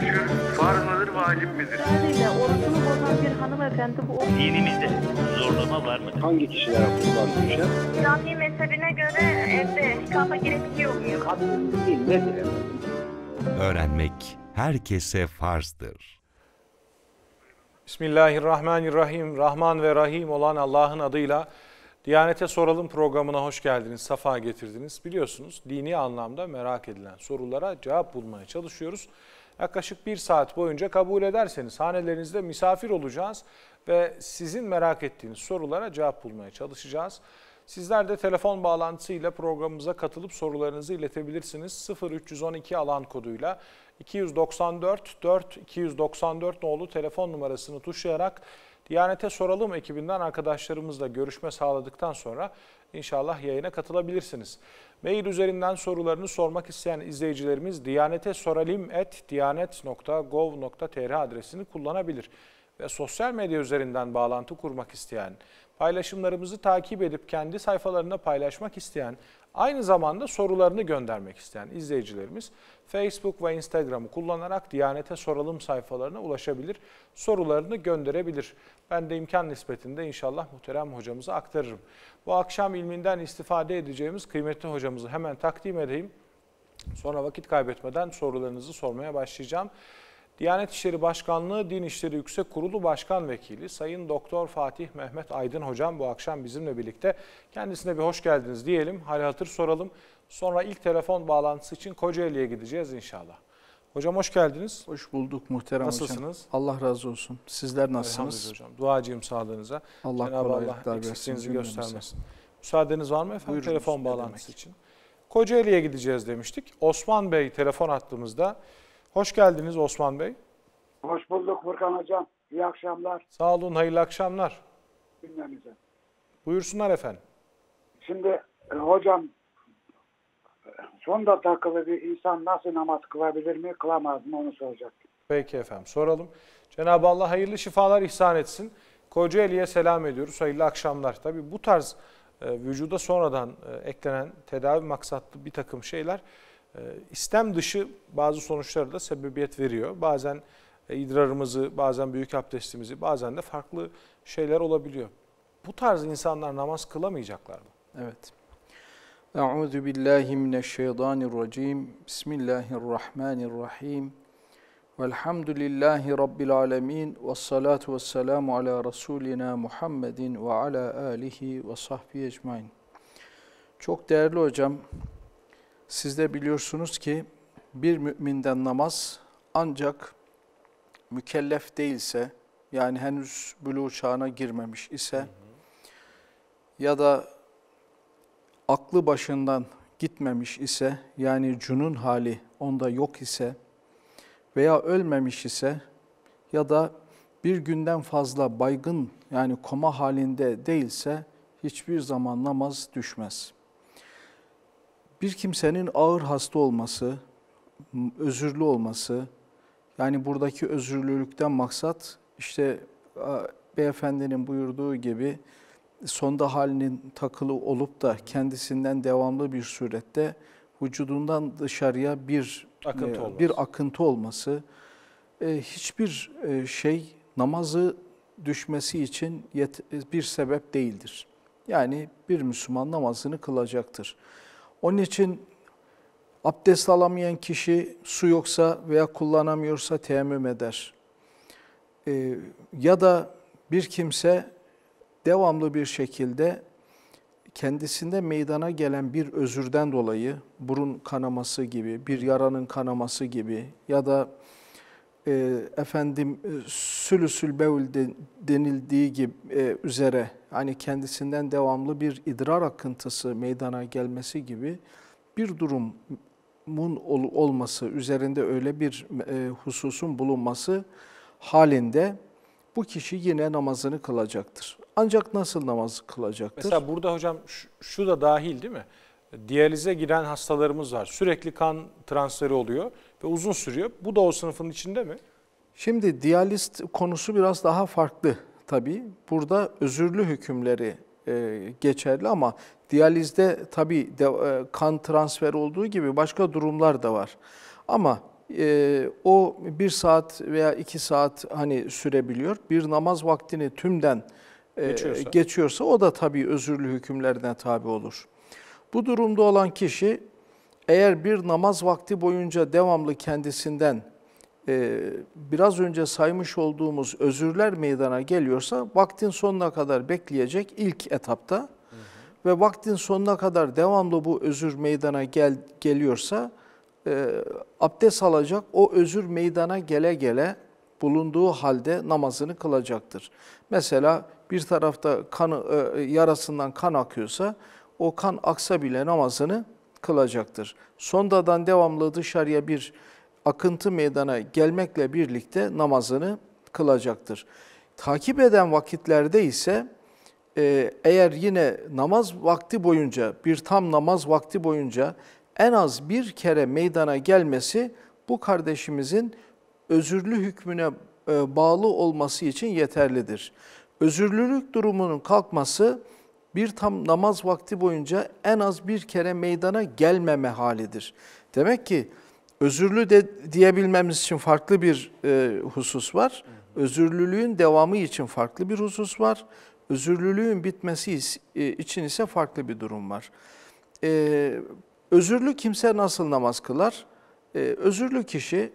görüşü farz mıdır, vacip midir? Öyle, orucunu bozan bir hanımefendi bu. Dinimizde zorlama var mıdır? Hangi kişiler buradan düşer? İslami mezhebine göre evde kafa girebiliyor muyum? Kadın değil, Öğrenmek herkese farzdır. Bismillahirrahmanirrahim. Rahman ve Rahim olan Allah'ın adıyla Diyanete Soralım programına hoş geldiniz, safa getirdiniz. Biliyorsunuz dini anlamda merak edilen sorulara cevap bulmaya çalışıyoruz. Yaklaşık bir saat boyunca kabul ederseniz hanelerinizde misafir olacağız ve sizin merak ettiğiniz sorulara cevap bulmaya çalışacağız. Sizler de telefon bağlantısıyla programımıza katılıp sorularınızı iletebilirsiniz. 0312 alan koduyla 294 4 294 nolu telefon numarasını tuşlayarak Diyanete Soralım ekibinden arkadaşlarımızla görüşme sağladıktan sonra İnşallah yayına katılabilirsiniz. Mail üzerinden sorularını sormak isteyen izleyicilerimiz diyanete adresini kullanabilir. Ve sosyal medya üzerinden bağlantı kurmak isteyen, paylaşımlarımızı takip edip kendi sayfalarında paylaşmak isteyen, aynı zamanda sorularını göndermek isteyen izleyicilerimiz Facebook ve Instagram'ı kullanarak Diyanete Soralım sayfalarına ulaşabilir, sorularını gönderebilir. Ben de imkan nispetinde inşallah muhterem hocamıza aktarırım. Bu akşam ilminden istifade edeceğimiz kıymetli hocamızı hemen takdim edeyim. Sonra vakit kaybetmeden sorularınızı sormaya başlayacağım. Diyanet İşleri Başkanlığı Din İşleri Yüksek Kurulu Başkan Vekili Sayın Doktor Fatih Mehmet Aydın Hocam bu akşam bizimle birlikte. Kendisine bir hoş geldiniz diyelim, hal hatır soralım. Sonra ilk telefon bağlantısı için Kocaeli'ye gideceğiz inşallah. Hocam hoş geldiniz. Hoş bulduk muhterem Nasılsınız? hocam. Nasılsınız? Allah razı olsun. Sizler nasılsınız? hocam. Duacıyım sağlığınıza. Allah Cenab-ı Allah eksikliğinizi göstermesin. Versin. Müsaadeniz var mı efendim Buyurunuz, telefon bağlantısı demek. için? Kocaeli'ye gideceğiz demiştik. Osman Bey telefon attığımızda. Hoş geldiniz Osman Bey. Hoş bulduk Furkan Hocam. İyi akşamlar. Sağ olun, hayırlı akşamlar. Günlerinize. Buyursunlar efendim. Şimdi e, hocam son dakikalı bir insan nasıl namaz kılabilir mi, kılamaz mı onu soracak. Peki efendim soralım. Cenab-ı Allah hayırlı şifalar ihsan etsin. Kocaeli'ye selam ediyoruz. Hayırlı akşamlar. Tabi bu tarz e, vücuda sonradan e, eklenen tedavi maksatlı bir takım şeyler e, istem dışı bazı sonuçlara da sebebiyet veriyor. Bazen e, idrarımızı, bazen büyük abdestimizi, bazen de farklı şeyler olabiliyor. Bu tarz insanlar namaz kılamayacaklar mı? Evet. Euzu billahi mineşşeytanirracim. Bismillahirrahmanirrahim. Velhamdülillahi rabbil alamin ve salatu vesselamu ala rasulina Muhammedin ve ala alihi ve sahbi ecmaîn. Çok değerli hocam, siz de biliyorsunuz ki bir müminden namaz ancak mükellef değilse, yani henüz buluğ çağına girmemiş ise hı hı. ya da aklı başından gitmemiş ise yani cunun hali onda yok ise veya ölmemiş ise ya da bir günden fazla baygın yani koma halinde değilse hiçbir zaman namaz düşmez. Bir kimsenin ağır hasta olması, özürlü olması, yani buradaki özürlülükten maksat işte beyefendinin buyurduğu gibi sonda halinin takılı olup da kendisinden devamlı bir surette vücudundan dışarıya bir akıntı, e, bir akıntı olması, e, hiçbir e, şey namazı düşmesi için yet e, bir sebep değildir. Yani bir Müslüman namazını kılacaktır. Onun için abdest alamayan kişi su yoksa veya kullanamıyorsa teyemmüm eder. E, ya da bir kimse devamlı bir şekilde kendisinde meydana gelen bir özürden dolayı burun kanaması gibi, bir yaranın kanaması gibi ya da e, efendim e, sülüsül beul denildiği gibi e, üzere hani kendisinden devamlı bir idrar akıntısı meydana gelmesi gibi bir durumun ol, olması üzerinde öyle bir e, hususun bulunması halinde bu kişi yine namazını kılacaktır. Ancak nasıl namaz kılacaktır? Mesela burada hocam şu, da dahil değil mi? Diyalize giren hastalarımız var. Sürekli kan transferi oluyor ve uzun sürüyor. Bu da o sınıfın içinde mi? Şimdi diyaliz konusu biraz daha farklı tabii. Burada özürlü hükümleri e, geçerli ama diyalizde tabii de, e, kan transferi olduğu gibi başka durumlar da var. Ama e, o bir saat veya iki saat hani sürebiliyor. Bir namaz vaktini tümden geçiyorsa. geçiyorsa o da tabii özürlü hükümlerine tabi olur. Bu durumda olan kişi eğer bir namaz vakti boyunca devamlı kendisinden biraz önce saymış olduğumuz özürler meydana geliyorsa vaktin sonuna kadar bekleyecek ilk etapta hı hı. ve vaktin sonuna kadar devamlı bu özür meydana gel, geliyorsa abdest alacak o özür meydana gele gele bulunduğu halde namazını kılacaktır. Mesela bir tarafta kanı, e, yarasından kan akıyorsa o kan aksa bile namazını kılacaktır. Sondadan devamlı dışarıya bir akıntı meydana gelmekle birlikte namazını kılacaktır. Takip eden vakitlerde ise e, eğer yine namaz vakti boyunca bir tam namaz vakti boyunca en az bir kere meydana gelmesi bu kardeşimizin özürlü hükmüne e, bağlı olması için yeterlidir. Özürlülük durumunun kalkması bir tam namaz vakti boyunca en az bir kere meydana gelmeme halidir. Demek ki özürlü de diyebilmemiz için farklı bir e, husus var. Özürlülüğün devamı için farklı bir husus var. Özürlülüğün bitmesi e, için ise farklı bir durum var. E, özürlü kimse nasıl namaz kılar? E, özürlü kişi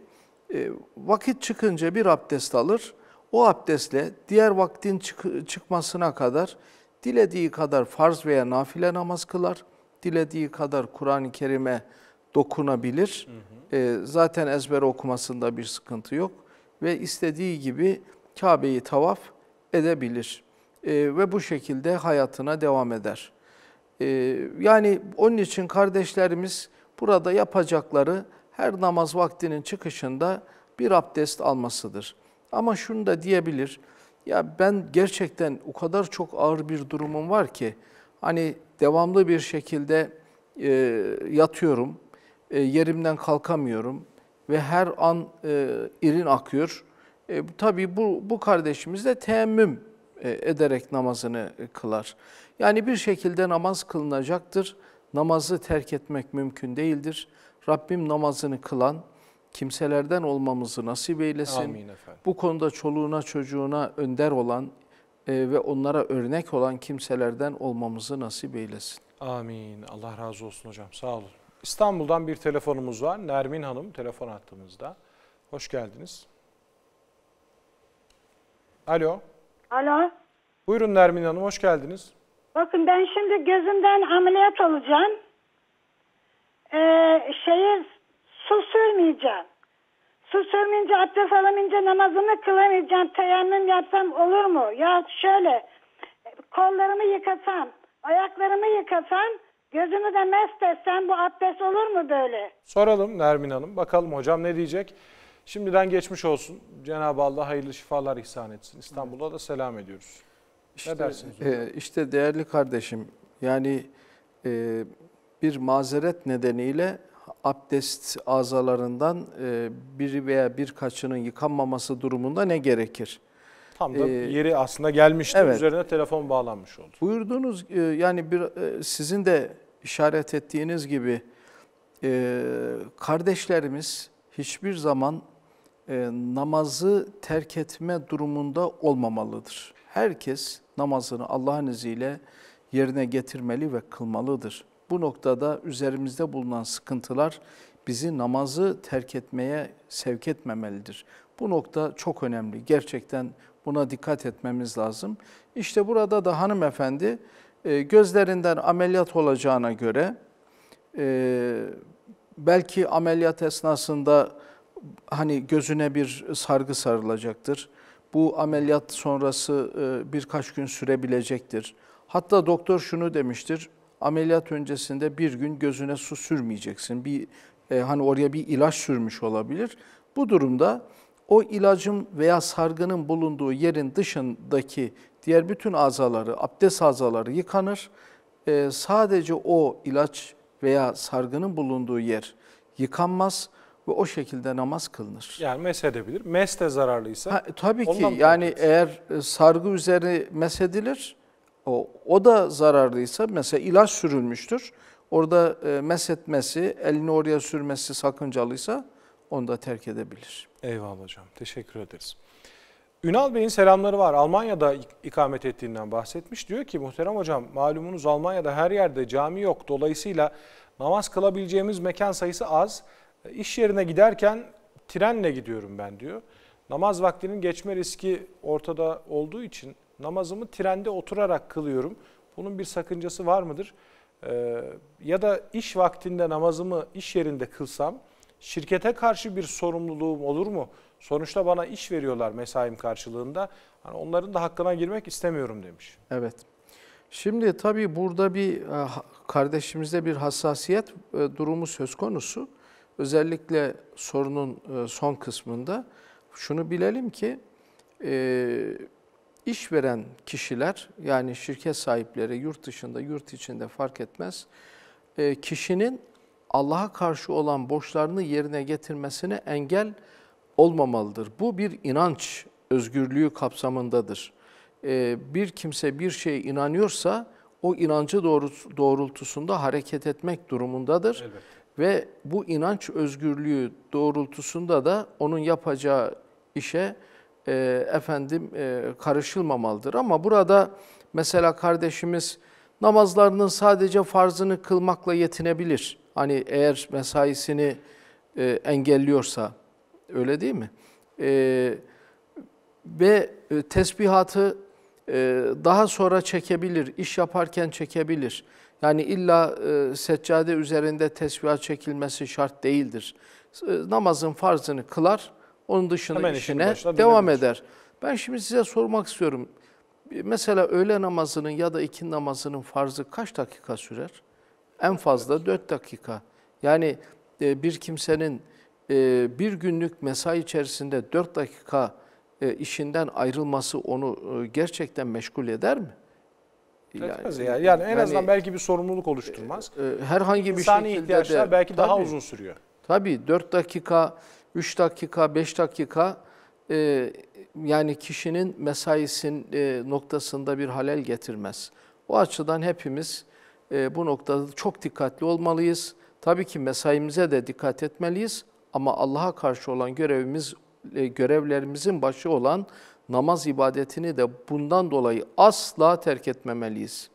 ee, vakit çıkınca bir abdest alır. O abdestle diğer vaktin çık çıkmasına kadar dilediği kadar farz veya nafile namaz kılar. Dilediği kadar Kur'an-ı Kerim'e dokunabilir. Hı hı. E, zaten ezber okumasında bir sıkıntı yok. Ve istediği gibi Kabe'yi tavaf edebilir. E, ve bu şekilde hayatına devam eder. E, yani onun için kardeşlerimiz burada yapacakları her namaz vaktinin çıkışında bir abdest almasıdır. Ama şunu da diyebilir, ya ben gerçekten o kadar çok ağır bir durumum var ki, hani devamlı bir şekilde e, yatıyorum, e, yerimden kalkamıyorum ve her an e, irin akıyor. E, tabii bu, bu kardeşimiz de teemmüm e, ederek namazını kılar. Yani bir şekilde namaz kılınacaktır. Namazı terk etmek mümkün değildir. Rabbim namazını kılan kimselerden olmamızı nasip eylesin. Amin efendim. Bu konuda çoluğuna çocuğuna önder olan e, ve onlara örnek olan kimselerden olmamızı nasip eylesin. Amin. Allah razı olsun hocam. Sağ olun. İstanbul'dan bir telefonumuz var. Nermin Hanım telefon attığımızda. Hoş geldiniz. Alo. Alo. Buyurun Nermin Hanım hoş geldiniz. Bakın ben şimdi gözümden ameliyat olacağım e, şeye su sürmeyeceğim. Su sürmeyince abdest alamayınca namazımı kılamayacağım. Teyemmüm yapsam olur mu? Ya şöyle kollarımı yıkasam, ayaklarımı yıkasam, gözümü de mest etsem bu abdest olur mu böyle? Soralım Nermin Hanım. Bakalım hocam ne diyecek? Şimdiden geçmiş olsun. Cenab-ı Allah hayırlı şifalar ihsan etsin. İstanbul'a da selam ediyoruz. İşte, ne dersiniz hocam? E, işte değerli kardeşim yani e, bir mazeret nedeniyle abdest azalarından e, biri veya birkaçının yıkanmaması durumunda ne gerekir? Tam da e, yeri aslında gelmişti, evet. üzerine telefon bağlanmış oldu. Buyurduğunuz e, yani bir sizin de işaret ettiğiniz gibi kardeşlerimiz hiçbir zaman namazı terk etme durumunda olmamalıdır. Herkes namazını Allah'ın izniyle yerine getirmeli ve kılmalıdır. Bu noktada üzerimizde bulunan sıkıntılar bizi namazı terk etmeye sevk etmemelidir. Bu nokta çok önemli. Gerçekten buna dikkat etmemiz lazım. İşte burada da hanımefendi e, gözlerinden ameliyat olacağına göre e, belki ameliyat esnasında hani gözüne bir sargı sarılacaktır. Bu ameliyat sonrası e, birkaç gün sürebilecektir. Hatta doktor şunu demiştir, ameliyat öncesinde bir gün gözüne su sürmeyeceksin. Bir e, hani oraya bir ilaç sürmüş olabilir. Bu durumda o ilacın veya sargının bulunduğu yerin dışındaki diğer bütün azaları, abdest azaları yıkanır. E, sadece o ilaç veya sargının bulunduğu yer yıkanmaz ve o şekilde namaz kılınır. Yani mesedebilir. Mes de zararlıysa. Ha, tabii ki yani eğer e, sargı üzeri mesedilir o, o da zararlıysa mesela ilaç sürülmüştür. Orada e, mesetmesi, elini oraya sürmesi sakıncalıysa onu da terk edebilir. Eyvallah hocam. Teşekkür ederiz. Ünal Bey'in selamları var. Almanya'da ikamet ettiğinden bahsetmiş. Diyor ki muhterem hocam malumunuz Almanya'da her yerde cami yok. Dolayısıyla namaz kılabileceğimiz mekan sayısı az. E, iş yerine giderken trenle gidiyorum ben diyor. Namaz vaktinin geçme riski ortada olduğu için namazımı trende oturarak kılıyorum. Bunun bir sakıncası var mıdır? Ee, ya da iş vaktinde namazımı iş yerinde kılsam şirkete karşı bir sorumluluğum olur mu? Sonuçta bana iş veriyorlar mesaim karşılığında. Hani onların da hakkına girmek istemiyorum demiş. Evet. Şimdi tabii burada bir e, kardeşimizde bir hassasiyet e, durumu söz konusu. Özellikle sorunun e, son kısmında şunu bilelim ki veren kişiler yani şirket sahipleri yurt dışında yurt içinde fark etmez e, kişinin Allah'a karşı olan borçlarını yerine getirmesine engel olmamalıdır. Bu bir inanç özgürlüğü kapsamındadır. E, bir kimse bir şeye inanıyorsa o inancı doğrultusunda hareket etmek durumundadır. Evet. Ve bu inanç özgürlüğü doğrultusunda da onun yapacağı işe e, efendim e, karışılmamalıdır. Ama burada mesela kardeşimiz namazlarının sadece farzını kılmakla yetinebilir. Hani eğer mesaisini e, engelliyorsa öyle değil mi? E, ve e, tesbihatı e, daha sonra çekebilir, iş yaparken çekebilir. Yani illa e, seccade üzerinde tesbihat çekilmesi şart değildir. E, namazın farzını kılar, onun dışında Hemen işine devam eder. Ben şimdi size sormak istiyorum. Mesela öğle namazının ya da iki namazının farzı kaç dakika sürer? En fazla evet. 4 dakika. Yani e, bir kimsenin e, bir günlük mesai içerisinde 4 dakika e, işinden ayrılması onu gerçekten meşgul eder mi? Yani, Etmez yani. yani en yani, azından belki bir sorumluluk oluşturmaz. herhangi bir İnsani şekilde ihtiyaçlar de, belki tabii, daha uzun sürüyor. Tabii 4 dakika 3 dakika, 5 dakika e, yani kişinin mesaisin e, noktasında bir halel getirmez. O açıdan hepimiz e, bu noktada çok dikkatli olmalıyız. Tabii ki mesaimize de dikkat etmeliyiz ama Allah'a karşı olan görevimiz, e, görevlerimizin başı olan namaz ibadetini de bundan dolayı asla terk etmemeliyiz.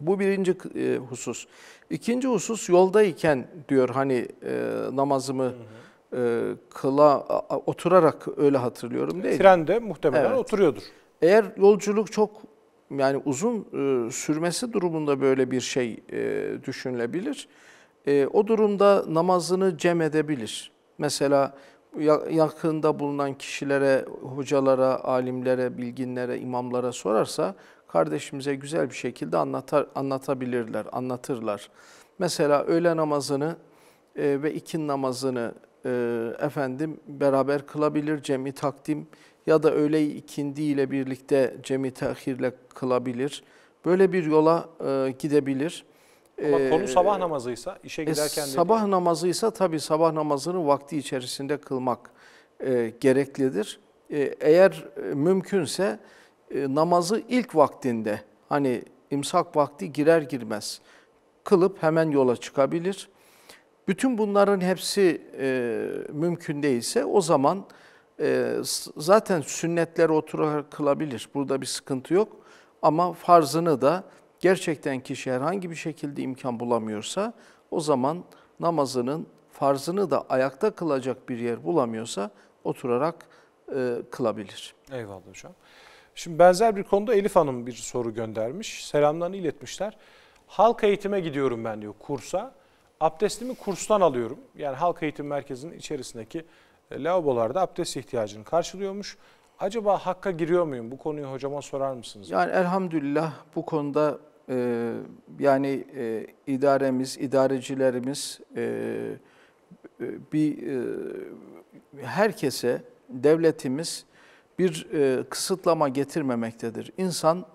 Bu birinci e, husus. İkinci husus yoldayken diyor hani e, namazımı hı hı e, kıla a, oturarak öyle hatırlıyorum değil Trende muhtemelen evet. oturuyordur. Eğer yolculuk çok yani uzun e, sürmesi durumunda böyle bir şey e, düşünülebilir. E, o durumda namazını cem edebilir. Mesela yakında bulunan kişilere, hocalara, alimlere, bilginlere, imamlara sorarsa kardeşimize güzel bir şekilde anlatar, anlatabilirler, anlatırlar. Mesela öğle namazını e, ve ikin namazını e, efendim beraber kılabilir cemi takdim ya da öğle ikindi ile birlikte cemi tehirle kılabilir. Böyle bir yola e, gidebilir. Ama e, konu sabah namazıysa işe e, giderken... E, sabah dedi. namazıysa tabii sabah namazını vakti içerisinde kılmak e, gereklidir. E, eğer e, mümkünse e, namazı ilk vaktinde hani imsak vakti girer girmez kılıp hemen yola çıkabilir. Bütün bunların hepsi e, mümkün değilse o zaman e, zaten sünnetler oturarak kılabilir. Burada bir sıkıntı yok. Ama farzını da gerçekten kişi herhangi bir şekilde imkan bulamıyorsa o zaman namazının farzını da ayakta kılacak bir yer bulamıyorsa oturarak e, kılabilir. Eyvallah hocam. Şimdi benzer bir konuda Elif Hanım bir soru göndermiş. Selamlarını iletmişler. Halk eğitime gidiyorum ben diyor kursa. Abdestimi kurstan alıyorum. Yani halk eğitim merkezinin içerisindeki e, lavabolarda abdest ihtiyacını karşılıyormuş. Acaba hakka giriyor muyum? Bu konuyu hocama sorar mısınız? Yani elhamdülillah bu konuda e, yani e, idaremiz, idarecilerimiz e, e bir e, herkese, devletimiz bir e, kısıtlama getirmemektedir. İnsan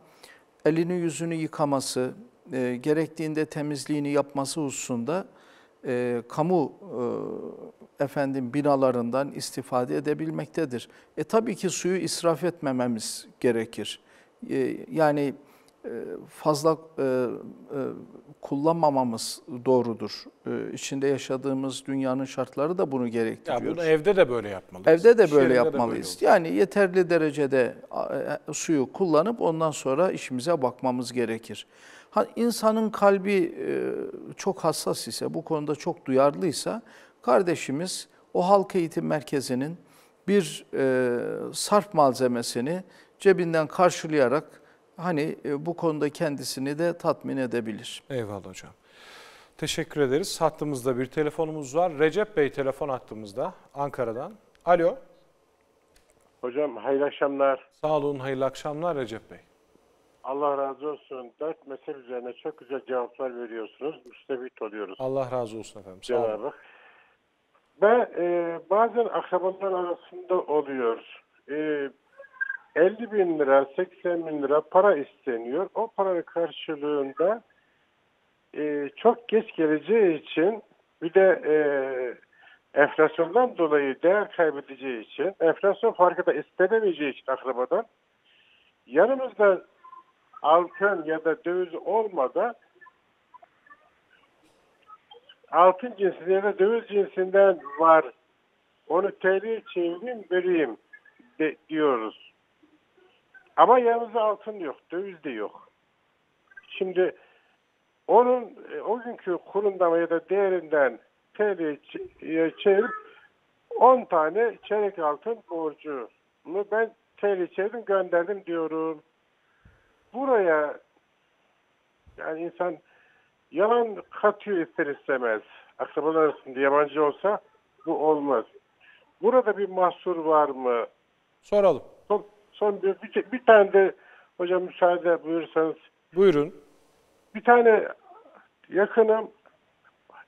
elini yüzünü yıkaması, e, gerektiğinde temizliğini yapması hususunda e, kamu e, efendim binalarından istifade edebilmektedir. E tabii ki suyu israf etmememiz gerekir. E, yani e, fazla e, e, kullanmamamız doğrudur. E, içinde yaşadığımız dünyanın şartları da bunu gerektiriyor. Ya bunu evde de böyle yapmalıyız. Evde de böyle yapmalıyız. De böyle yani yeterli derecede e, suyu kullanıp ondan sonra işimize bakmamız gerekir. Ha, insanın kalbi e, çok hassas ise, bu konuda çok duyarlıysa kardeşimiz o halk eğitim merkezinin bir e, sarf malzemesini cebinden karşılayarak hani e, bu konuda kendisini de tatmin edebilir. Eyvallah hocam. Teşekkür ederiz. Hattımızda bir telefonumuz var. Recep Bey telefon hattımızda Ankara'dan. Alo. Hocam hayırlı akşamlar. Sağ olun hayırlı akşamlar Recep Bey. Allah razı olsun. Dört mesele üzerine çok güzel cevaplar veriyorsunuz. Müstebit oluyoruz. Allah razı olsun efendim. Sağ olun. Ve e, bazen akrabalar arasında oluyor. E, 50 bin lira, 80 bin lira para isteniyor. O paranın karşılığında e, çok geç geleceği için bir de e, enflasyondan dolayı değer kaybedeceği için, enflasyon farkı da istenemeyeceği için akrabadan yanımızda altın ya da döviz olmadan altın cinsinden ya da döviz cinsinden var. Onu TL'ye çevireyim, vereyim de, diyoruz. Ama yanımızda altın yok, döviz de yok. Şimdi onun e, o günkü kurundan ya da değerinden TL'ye çevirip 10 tane çeyrek altın borcunu ben TL'ye çevirdim gönderdim diyorum buraya yani insan yalan katıyor ister istemez. Akrabalar arasında yabancı olsa bu olmaz. Burada bir mahsur var mı? Soralım. Son, son bir, bir, bir tane de hocam müsaade buyursanız. Buyurun. Bir tane yakınım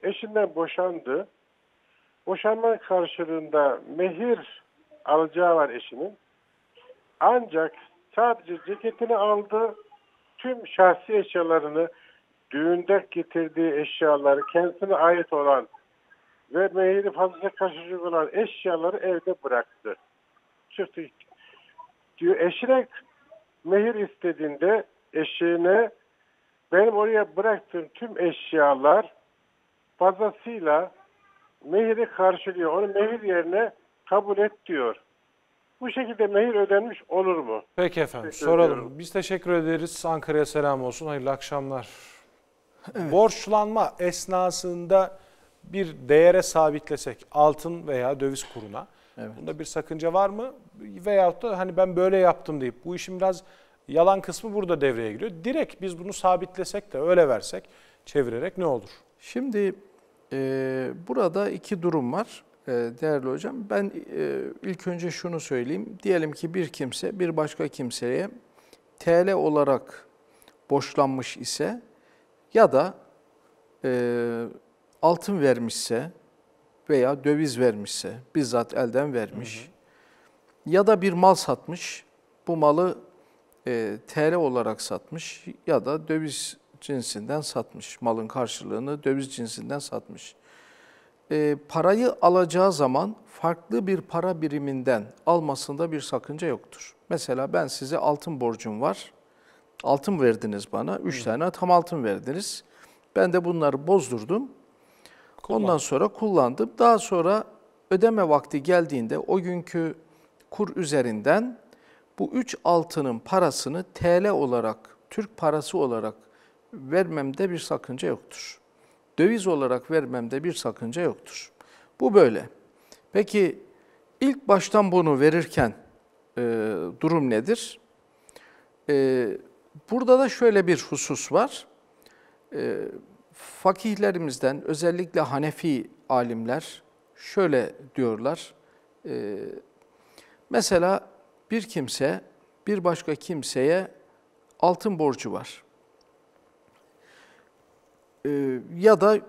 eşinden boşandı. Boşanma karşılığında mehir alacağı var eşinin. Ancak Sadece ceketini aldı, tüm şahsi eşyalarını, düğünde getirdiği eşyaları, kendisine ait olan ve mehiri fazla kaçıcı olan eşyaları evde bıraktı. Çıktı diyor. Eşine mehir istediğinde eşeğine benim oraya bıraktığım tüm eşyalar fazlasıyla mehiri karşılıyor. Onu mehir yerine kabul et diyor bu şekilde mehir ödenmiş olur mu? Peki efendim teşekkür soralım. Ediyorum. Biz teşekkür ederiz. Ankara'ya selam olsun. Hayırlı akşamlar. Evet. Borçlanma esnasında bir değere sabitlesek altın veya döviz kuruna evet. bunda bir sakınca var mı? Veyahut da hani ben böyle yaptım deyip bu işin biraz yalan kısmı burada devreye giriyor. Direkt biz bunu sabitlesek de öyle versek çevirerek ne olur? Şimdi e, burada iki durum var. Ee, değerli hocam ben e, ilk önce şunu söyleyeyim. Diyelim ki bir kimse bir başka kimseye TL olarak borçlanmış ise ya da e, altın vermişse veya döviz vermişse bizzat elden vermiş hı hı. ya da bir mal satmış bu malı e, TL olarak satmış ya da döviz cinsinden satmış malın karşılığını döviz cinsinden satmış e, parayı alacağı zaman farklı bir para biriminden almasında bir sakınca yoktur. Mesela ben size altın borcum var. Altın verdiniz bana. Üç Hı. tane tam altın verdiniz. Ben de bunları bozdurdum. Kullan. Ondan sonra kullandım. Daha sonra ödeme vakti geldiğinde o günkü kur üzerinden bu üç altının parasını TL olarak, Türk parası olarak vermemde bir sakınca yoktur döviz olarak vermemde bir sakınca yoktur. Bu böyle. Peki ilk baştan bunu verirken e, durum nedir? E, burada da şöyle bir husus var. E, fakihlerimizden özellikle Hanefi alimler şöyle diyorlar. E, mesela bir kimse bir başka kimseye altın borcu var e, ya da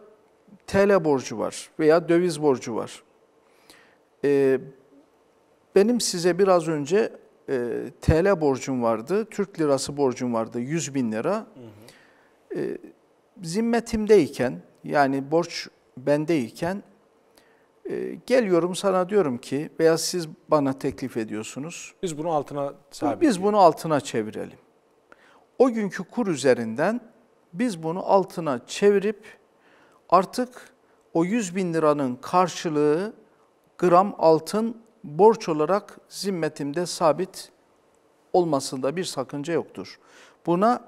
TL borcu var veya döviz borcu var. E, benim size biraz önce e, TL borcum vardı, Türk lirası borcum vardı 100 bin lira. E, zimmetimdeyken yani borç bendeyken e, geliyorum sana diyorum ki veya siz bana teklif ediyorsunuz. Biz bunu altına sabit. Biz bunu altına çevirelim. O günkü kur üzerinden biz bunu altına çevirip artık o 100 bin liranın karşılığı gram altın borç olarak zimmetimde sabit olmasında bir sakınca yoktur. Buna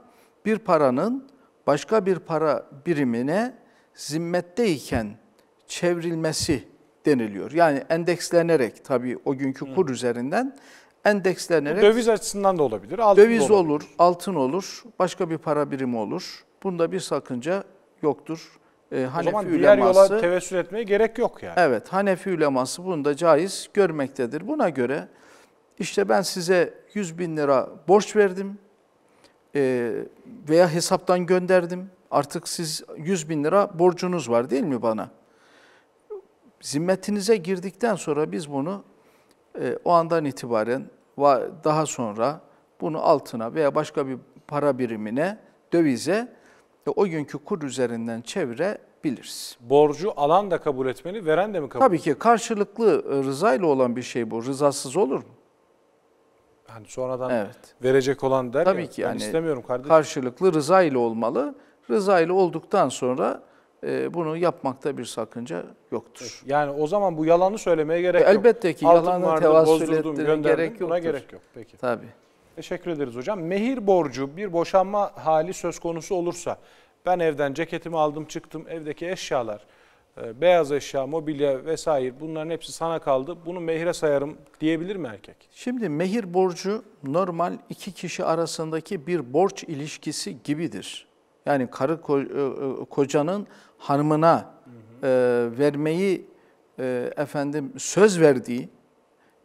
bir paranın başka bir para birimine zimmetteyken çevrilmesi deniliyor. Yani endekslenerek tabii o günkü kur üzerinden endekslenerek. Bu döviz açısından da olabilir. Altın döviz olabilir. olur, altın olur, başka bir para birimi olur. Bunda bir sakınca yoktur. E, Hanefi o zaman diğer yola tevessül etmeye gerek yok yani. Evet, Hanefi uleması bunu da caiz görmektedir. Buna göre işte ben size 100 bin lira borç verdim e, veya hesaptan gönderdim. Artık siz 100 bin lira borcunuz var değil mi bana? Zimmetinize girdikten sonra biz bunu e, o andan itibaren daha sonra bunu altına veya başka bir para birimine, dövize ve o günkü kur üzerinden çevirebiliriz. Borcu alan da kabul etmeli, veren de mi kabul Tabii ki karşılıklı e, rızayla olan bir şey bu. Rızasız olur mu? Yani sonradan evet. verecek olan der Tabii ya, ki yani istemiyorum kardeşim. Karşılıklı rızayla olmalı. Rızayla olduktan sonra e, bunu yapmakta bir sakınca yoktur. Yani o zaman bu yalanı söylemeye gerek e, yok. Elbette ki Altın yalanı tevasül ettirmeye gerek yok. Buna gerek yok. Peki. Tabii. Teşekkür ederiz hocam. Mehir borcu bir boşanma hali söz konusu olursa ben evden ceketimi aldım çıktım evdeki eşyalar e, beyaz eşya, mobilya vesaire bunların hepsi sana kaldı. Bunu mehire sayarım diyebilir mi erkek? Şimdi mehir borcu normal iki kişi arasındaki bir borç ilişkisi gibidir. Yani karı e, e, kocanın hanımına hı hı. E, vermeyi e, efendim söz verdiği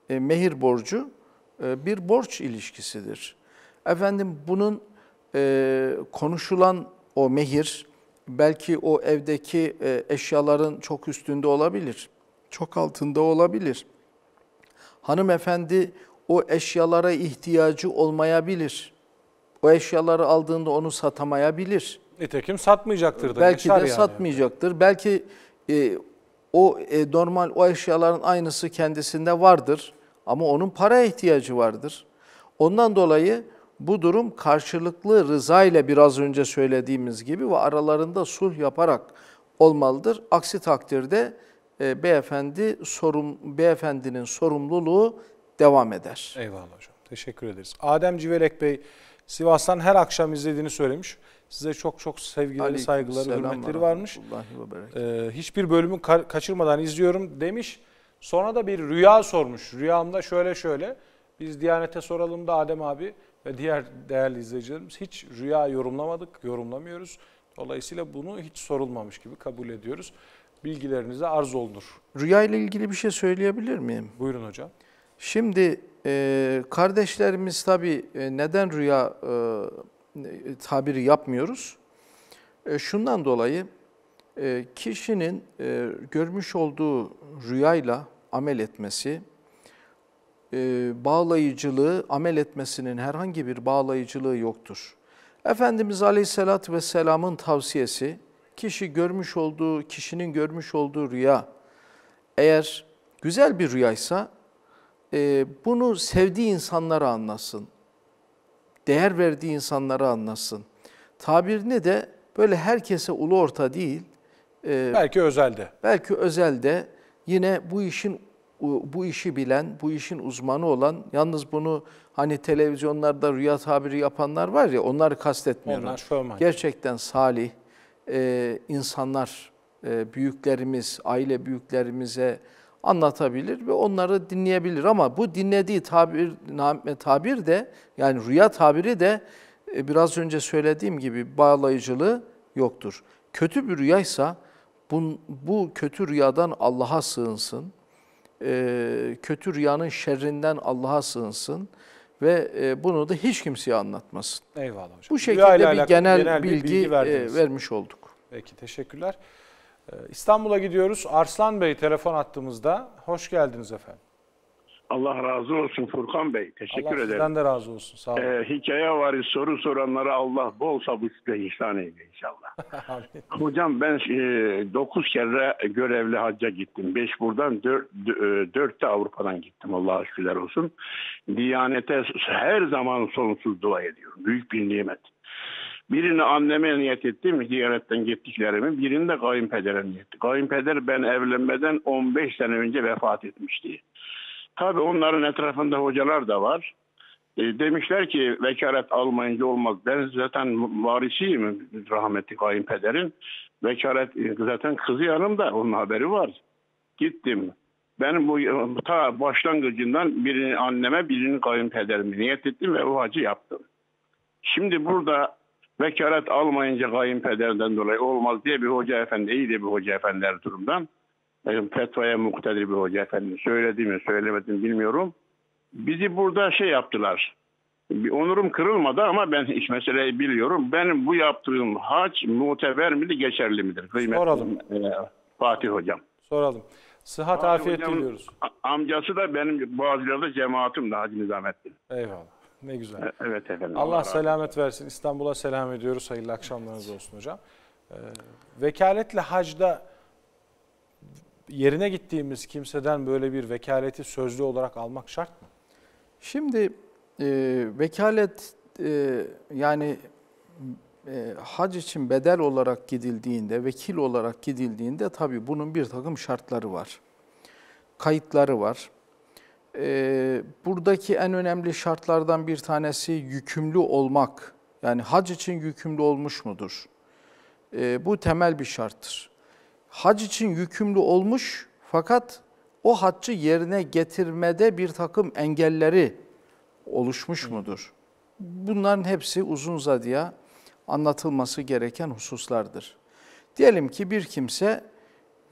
e, mehir borcu e, bir borç ilişkisidir. Efendim bunun e, konuşulan o mehir belki o evdeki e, eşyaların çok üstünde olabilir, çok altında olabilir. Hanımefendi o eşyalara ihtiyacı olmayabilir. O eşyaları aldığında onu satamayabilir. Nitekim satmayacaktır da. Belki de yani. satmayacaktır. Belki e, o e, normal o eşyaların aynısı kendisinde vardır ama onun para ihtiyacı vardır. Ondan dolayı bu durum karşılıklı rıza ile biraz önce söylediğimiz gibi ve aralarında sulh yaparak olmalıdır. Aksi takdirde e, beyefendi sorum beyefendinin sorumluluğu devam eder. Eyvallah hocam. Teşekkür ederiz. Adem Civelek Bey Sivas'tan her akşam izlediğini söylemiş. Size çok çok sevgileri, saygıları, hürmetleri varmış. Ee, hiçbir bölümü kaçırmadan izliyorum demiş. Sonra da bir rüya sormuş. Rüyamda şöyle şöyle. Biz Diyanet'e soralım da Adem abi ve diğer değerli izleyicilerimiz hiç rüya yorumlamadık, yorumlamıyoruz. Dolayısıyla bunu hiç sorulmamış gibi kabul ediyoruz. Bilgilerinize arz olunur. Rüya ile ilgili bir şey söyleyebilir miyim? Buyurun hocam. Şimdi e, kardeşlerimiz tabii e, neden rüya e, tabiri yapmıyoruz? E, şundan dolayı e, kişinin e, görmüş olduğu rüyayla amel etmesi, e, bağlayıcılığı, amel etmesinin herhangi bir bağlayıcılığı yoktur. Efendimiz Aleyhisselatü Vesselam'ın tavsiyesi, kişi görmüş olduğu, kişinin görmüş olduğu rüya, eğer güzel bir rüyaysa, e, bunu sevdiği insanlara anlasın, değer verdiği insanlara anlasın. Tabirini de böyle herkese ulu orta değil, e, belki özelde. Belki özelde yine bu işin bu işi bilen, bu işin uzmanı olan, yalnız bunu hani televizyonlarda rüya tabiri yapanlar var ya, onları kastetmiyorum. Onlar şövmen. Gerçekten salih e, insanlar, e, büyüklerimiz, aile büyüklerimize anlatabilir ve onları dinleyebilir. Ama bu dinlediği tabir, tabir de, yani rüya tabiri de e, biraz önce söylediğim gibi bağlayıcılığı yoktur. Kötü bir rüyaysa, bu, bu kötü rüyadan Allah'a sığınsın, e, kötü rüyanın şerrinden Allah'a sığınsın ve e, bunu da hiç kimseye anlatmasın. Eyvallah hocam. Bu şekilde bir genel, genel bilgi, bilgi e, vermiş olduk. Peki teşekkürler. Ee, İstanbul'a gidiyoruz. Arslan Bey telefon attığımızda. Hoş geldiniz efendim. Allah razı olsun Furkan Bey. Teşekkür Allah ederim. Allah de razı olsun. Sağ olun. Ee, hikaye var soru soranlara Allah bol sabırla ihsan eyle inşallah. Hocam ben e, kere görevli hacca gittim. 5 buradan 4, 4 e, de Avrupa'dan gittim Allah'a şükürler olsun. Diyanete her zaman sonsuz dua ediyorum. Büyük bir nimet. Birini anneme niyet ettim, Diyanet'ten gittiklerimi. Birini de kayınpedere niyet ettim. Kayınpeder ben evlenmeden 15 sene önce vefat etmişti. Tabii onların etrafında hocalar da var. E, demişler ki vekalet almayınca olmaz. Ben zaten varisiyim rahmetli kayınpederin. Vekalet e, zaten kızı yanımda onun haberi var. Gittim. Ben bu ta başlangıcından birini anneme birini kayınpederime niyet ettim ve o hacı yaptım. Şimdi burada vekalet almayınca kayınpederden dolayı olmaz diye bir hoca efendi, iyi de bir hoca efendiler durumdan Bakın fetvaya muktedir bir hoca efendim. Söyledi mi söylemedim bilmiyorum. Bizi burada şey yaptılar. Bir onurum kırılmadı ama ben iş meseleyi biliyorum. Benim bu yaptığım hac muteber midir, geçerli midir? Kıymetli, Soralım. E, Fatih Hocam. Soralım. Sıhhat, Fatih afiyet hocam, diliyoruz. Amcası da benim Boğazcılar'da cemaatim de Hacı Nizamettin. Eyvallah. Ne güzel. E, evet efendim. Allah, Allah selamet versin. İstanbul'a selam ediyoruz. Hayırlı akşamlarınız olsun hocam. Ee, vekaletle hacda yerine gittiğimiz kimseden böyle bir vekaleti sözlü olarak almak şart mı? Şimdi e, vekalet e, yani e, hac için bedel olarak gidildiğinde, vekil olarak gidildiğinde tabii bunun bir takım şartları var. Kayıtları var. E, buradaki en önemli şartlardan bir tanesi yükümlü olmak. Yani hac için yükümlü olmuş mudur? E, bu temel bir şarttır hac için yükümlü olmuş fakat o haccı yerine getirmede bir takım engelleri oluşmuş mudur? Bunların hepsi uzun zadıya anlatılması gereken hususlardır. Diyelim ki bir kimse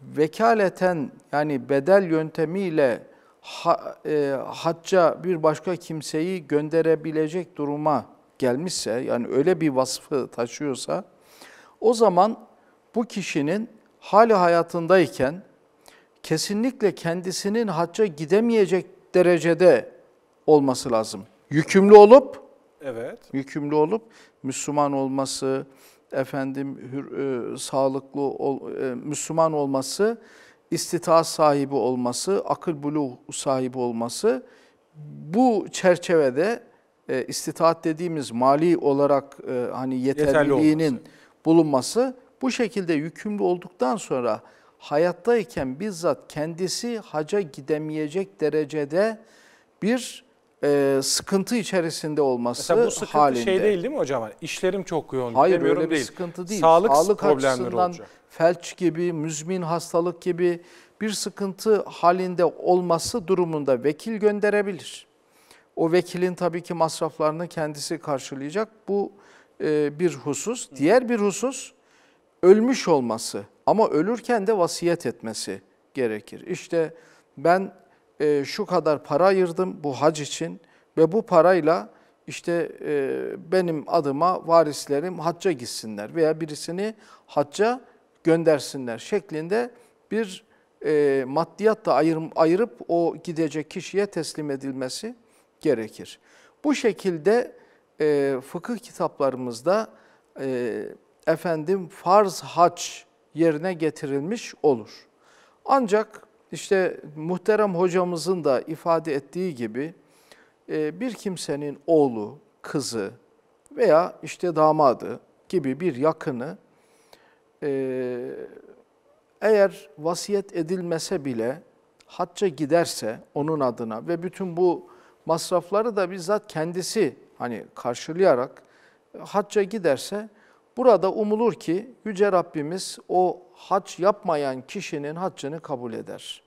vekaleten yani bedel yöntemiyle ha, e, hacca bir başka kimseyi gönderebilecek duruma gelmişse yani öyle bir vasfı taşıyorsa o zaman bu kişinin hali hayatındayken kesinlikle kendisinin hacca gidemeyecek derecede olması lazım. Yükümlü olup evet. Yükümlü olup Müslüman olması, efendim hür, e, sağlıklı ol, e, Müslüman olması, istita sahibi olması, akıl buluğ sahibi olması bu çerçevede e, istitaat dediğimiz mali olarak e, hani yeterliliğinin Yeterli bulunması bu şekilde yükümlü olduktan sonra hayattayken bizzat kendisi haca gidemeyecek derecede bir e, sıkıntı içerisinde olması Mesela bu sıkıntı şey halinde. şey değil değil mi hocam? Hani işlerim çok yoğun. Hayır öyle bir değil. sıkıntı değil. Sağlık, Sağlık açısından felç gibi, müzmin hastalık gibi bir sıkıntı halinde olması durumunda vekil gönderebilir. O vekilin tabii ki masraflarını kendisi karşılayacak. Bu e, bir husus. Diğer bir husus ölmüş olması ama ölürken de vasiyet etmesi gerekir. İşte ben e, şu kadar para ayırdım bu hac için ve bu parayla işte e, benim adıma varislerim hacca gitsinler veya birisini hacca göndersinler şeklinde bir e, da ayır ayırıp o gidecek kişiye teslim edilmesi gerekir. Bu şekilde e, fıkıh kitaplarımızda e, efendim farz haç yerine getirilmiş olur. Ancak işte muhterem hocamızın da ifade ettiği gibi e, bir kimsenin oğlu, kızı veya işte damadı gibi bir yakını e, eğer vasiyet edilmese bile hacca giderse onun adına ve bütün bu masrafları da bizzat kendisi hani karşılayarak hacca giderse Burada umulur ki Yüce Rabbimiz o hac yapmayan kişinin haccını kabul eder.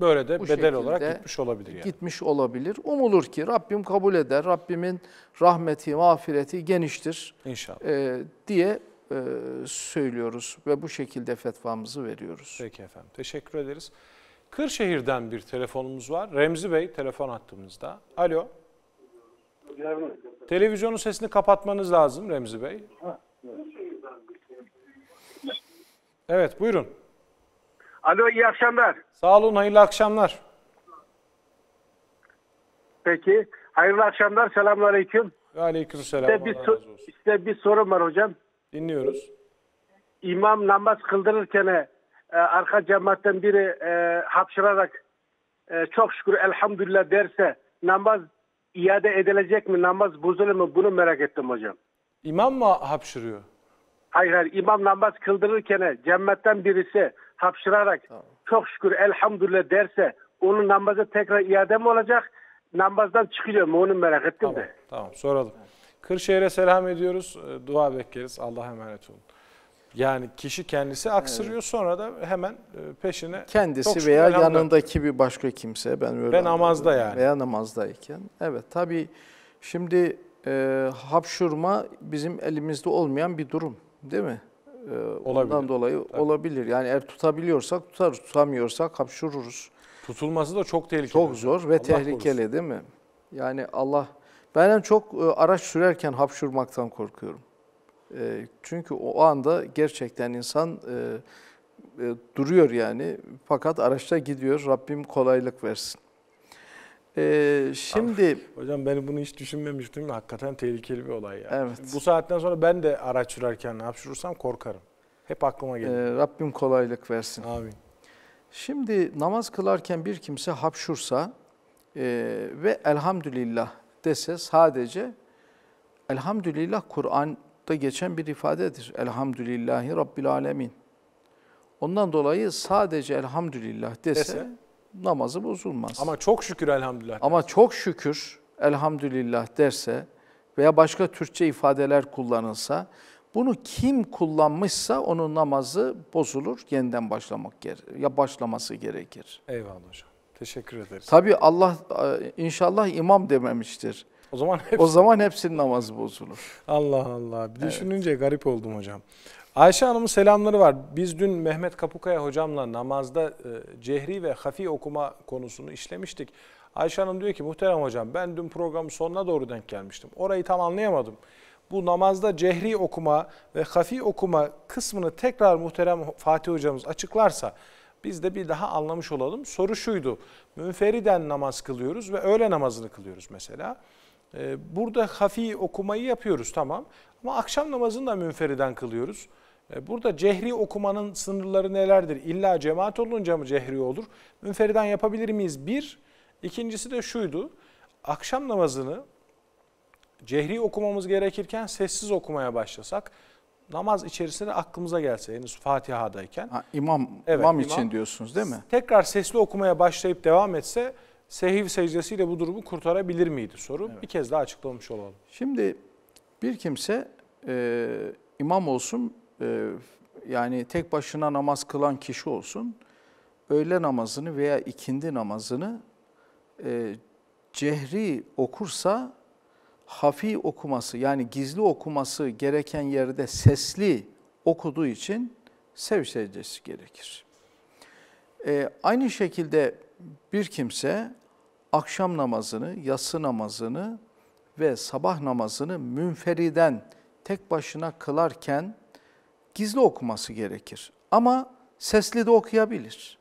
Böyle de Bu bedel olarak gitmiş olabilir yani. Gitmiş olabilir. Umulur ki Rabbim kabul eder. Rabbimin rahmeti, mağfireti geniştir. İnşallah. E, diye e, söylüyoruz ve bu şekilde fetvamızı veriyoruz. Peki efendim. Teşekkür ederiz. Kırşehir'den bir telefonumuz var. Remzi Bey telefon attığımızda. Alo. Televizyonun sesini kapatmanız lazım Remzi Bey. Ha. Evet buyurun. Alo iyi akşamlar. Sağ olun hayırlı akşamlar. Peki. Hayırlı akşamlar. Selamun aleyküm. Aleykümselam. İşte bir, so işte bir sorum var hocam. Dinliyoruz. İmam namaz kıldırırken e, arka cemaatten biri e, hapşırarak e, çok şükür elhamdülillah derse namaz iade edilecek mi? Namaz bozulur mu? Bunu merak ettim hocam. İmam mı hapşırıyor? Hayır hayır imam namaz kıldırırken cemaatten birisi hapşırarak tamam. çok şükür elhamdülillah derse onun namazı tekrar iade mi olacak? Namazdan çıkıyor mu onu merak ettim tamam, de. Tamam soralım. Kırşehir'e selam ediyoruz. Ee, dua bekleriz. Allah'a emanet olun. Yani kişi kendisi aksırıyor evet. sonra da hemen e, peşine kendisi veya yanındaki bir başka kimse ben öyle. Ben namazda yani. Veya namazdayken. Evet tabii şimdi e, hapşurma bizim elimizde olmayan bir durum değil mi? E, olabilir. Ondan dolayı Tabii. olabilir. Yani eğer tutabiliyorsak tutar, tutamıyorsak hapşururuz. Tutulması da çok tehlikeli. Çok zor ve Allah tehlikeli korusun. değil mi? Yani Allah, ben en çok e, araç sürerken hapşurmaktan korkuyorum. E, çünkü o anda gerçekten insan e, e, duruyor yani fakat araçta gidiyor. Rabbim kolaylık versin. Ee, şimdi ah, hocam ben bunu hiç düşünmemiştim. Hakikaten tehlikeli bir olay ya. Evet. Bu saatten sonra ben de araç sürerken hapşurursam korkarım. Hep aklıma geliyor. Ee, Rabbim kolaylık versin. Amin. Şimdi namaz kılarken bir kimse hapşursa e, ve elhamdülillah dese sadece elhamdülillah Kur'an'da geçen bir ifadedir. Elhamdülillahi Rabbil Alemin. Ondan dolayı sadece elhamdülillah dese, dese namazı bozulmaz. Ama çok şükür elhamdülillah. Ama çok şükür elhamdülillah derse veya başka Türkçe ifadeler kullanılsa bunu kim kullanmışsa onun namazı bozulur, yeniden başlamak gerekir. Ya başlaması gerekir. Eyvallah hocam. Teşekkür ederiz. Tabii Allah e, inşallah imam dememiştir. O zaman hepsi... o zaman hepsinin namazı bozulur. Allah Allah. Bir düşününce garip oldum hocam. Ayşe Hanım'ın selamları var. Biz dün Mehmet Kapukaya hocamla namazda e, cehri ve hafi okuma konusunu işlemiştik. Ayşe Hanım diyor ki muhterem hocam ben dün programın sonuna doğru denk gelmiştim. Orayı tam anlayamadım. Bu namazda cehri okuma ve hafi okuma kısmını tekrar muhterem Fatih hocamız açıklarsa biz de bir daha anlamış olalım. Soru şuydu. Münferiden namaz kılıyoruz ve öğle namazını kılıyoruz mesela. E, burada hafi okumayı yapıyoruz tamam. Ama akşam namazını da münferiden kılıyoruz. E, burada cehri okumanın sınırları nelerdir? İlla cemaat olunca mı cehri olur? Münferiden yapabilir miyiz? Bir. İkincisi de şuydu. Akşam namazını cehri okumamız gerekirken sessiz okumaya başlasak namaz içerisinde aklımıza gelse henüz Fatiha'dayken. Ha, imam, evet, imam için diyorsunuz değil mi? Tekrar sesli okumaya başlayıp devam etse sehiv secdesiyle bu durumu kurtarabilir miydi soru. Evet. Bir kez daha açıklamış olalım. Şimdi bir kimse e, imam olsun ee, yani tek başına namaz kılan kişi olsun, öğle namazını veya ikindi namazını e, cehri okursa hafi okuması yani gizli okuması gereken yerde sesli okuduğu için sev secdesi gerekir. E, aynı şekilde bir kimse akşam namazını, yatsı namazını ve sabah namazını münferiden tek başına kılarken gizli okuması gerekir. Ama sesli de okuyabilir.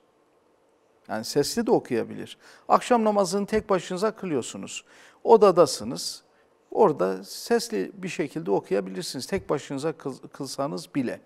Yani sesli de okuyabilir. Akşam namazını tek başınıza kılıyorsunuz. Odadasınız. Orada sesli bir şekilde okuyabilirsiniz. Tek başınıza kılsanız bile.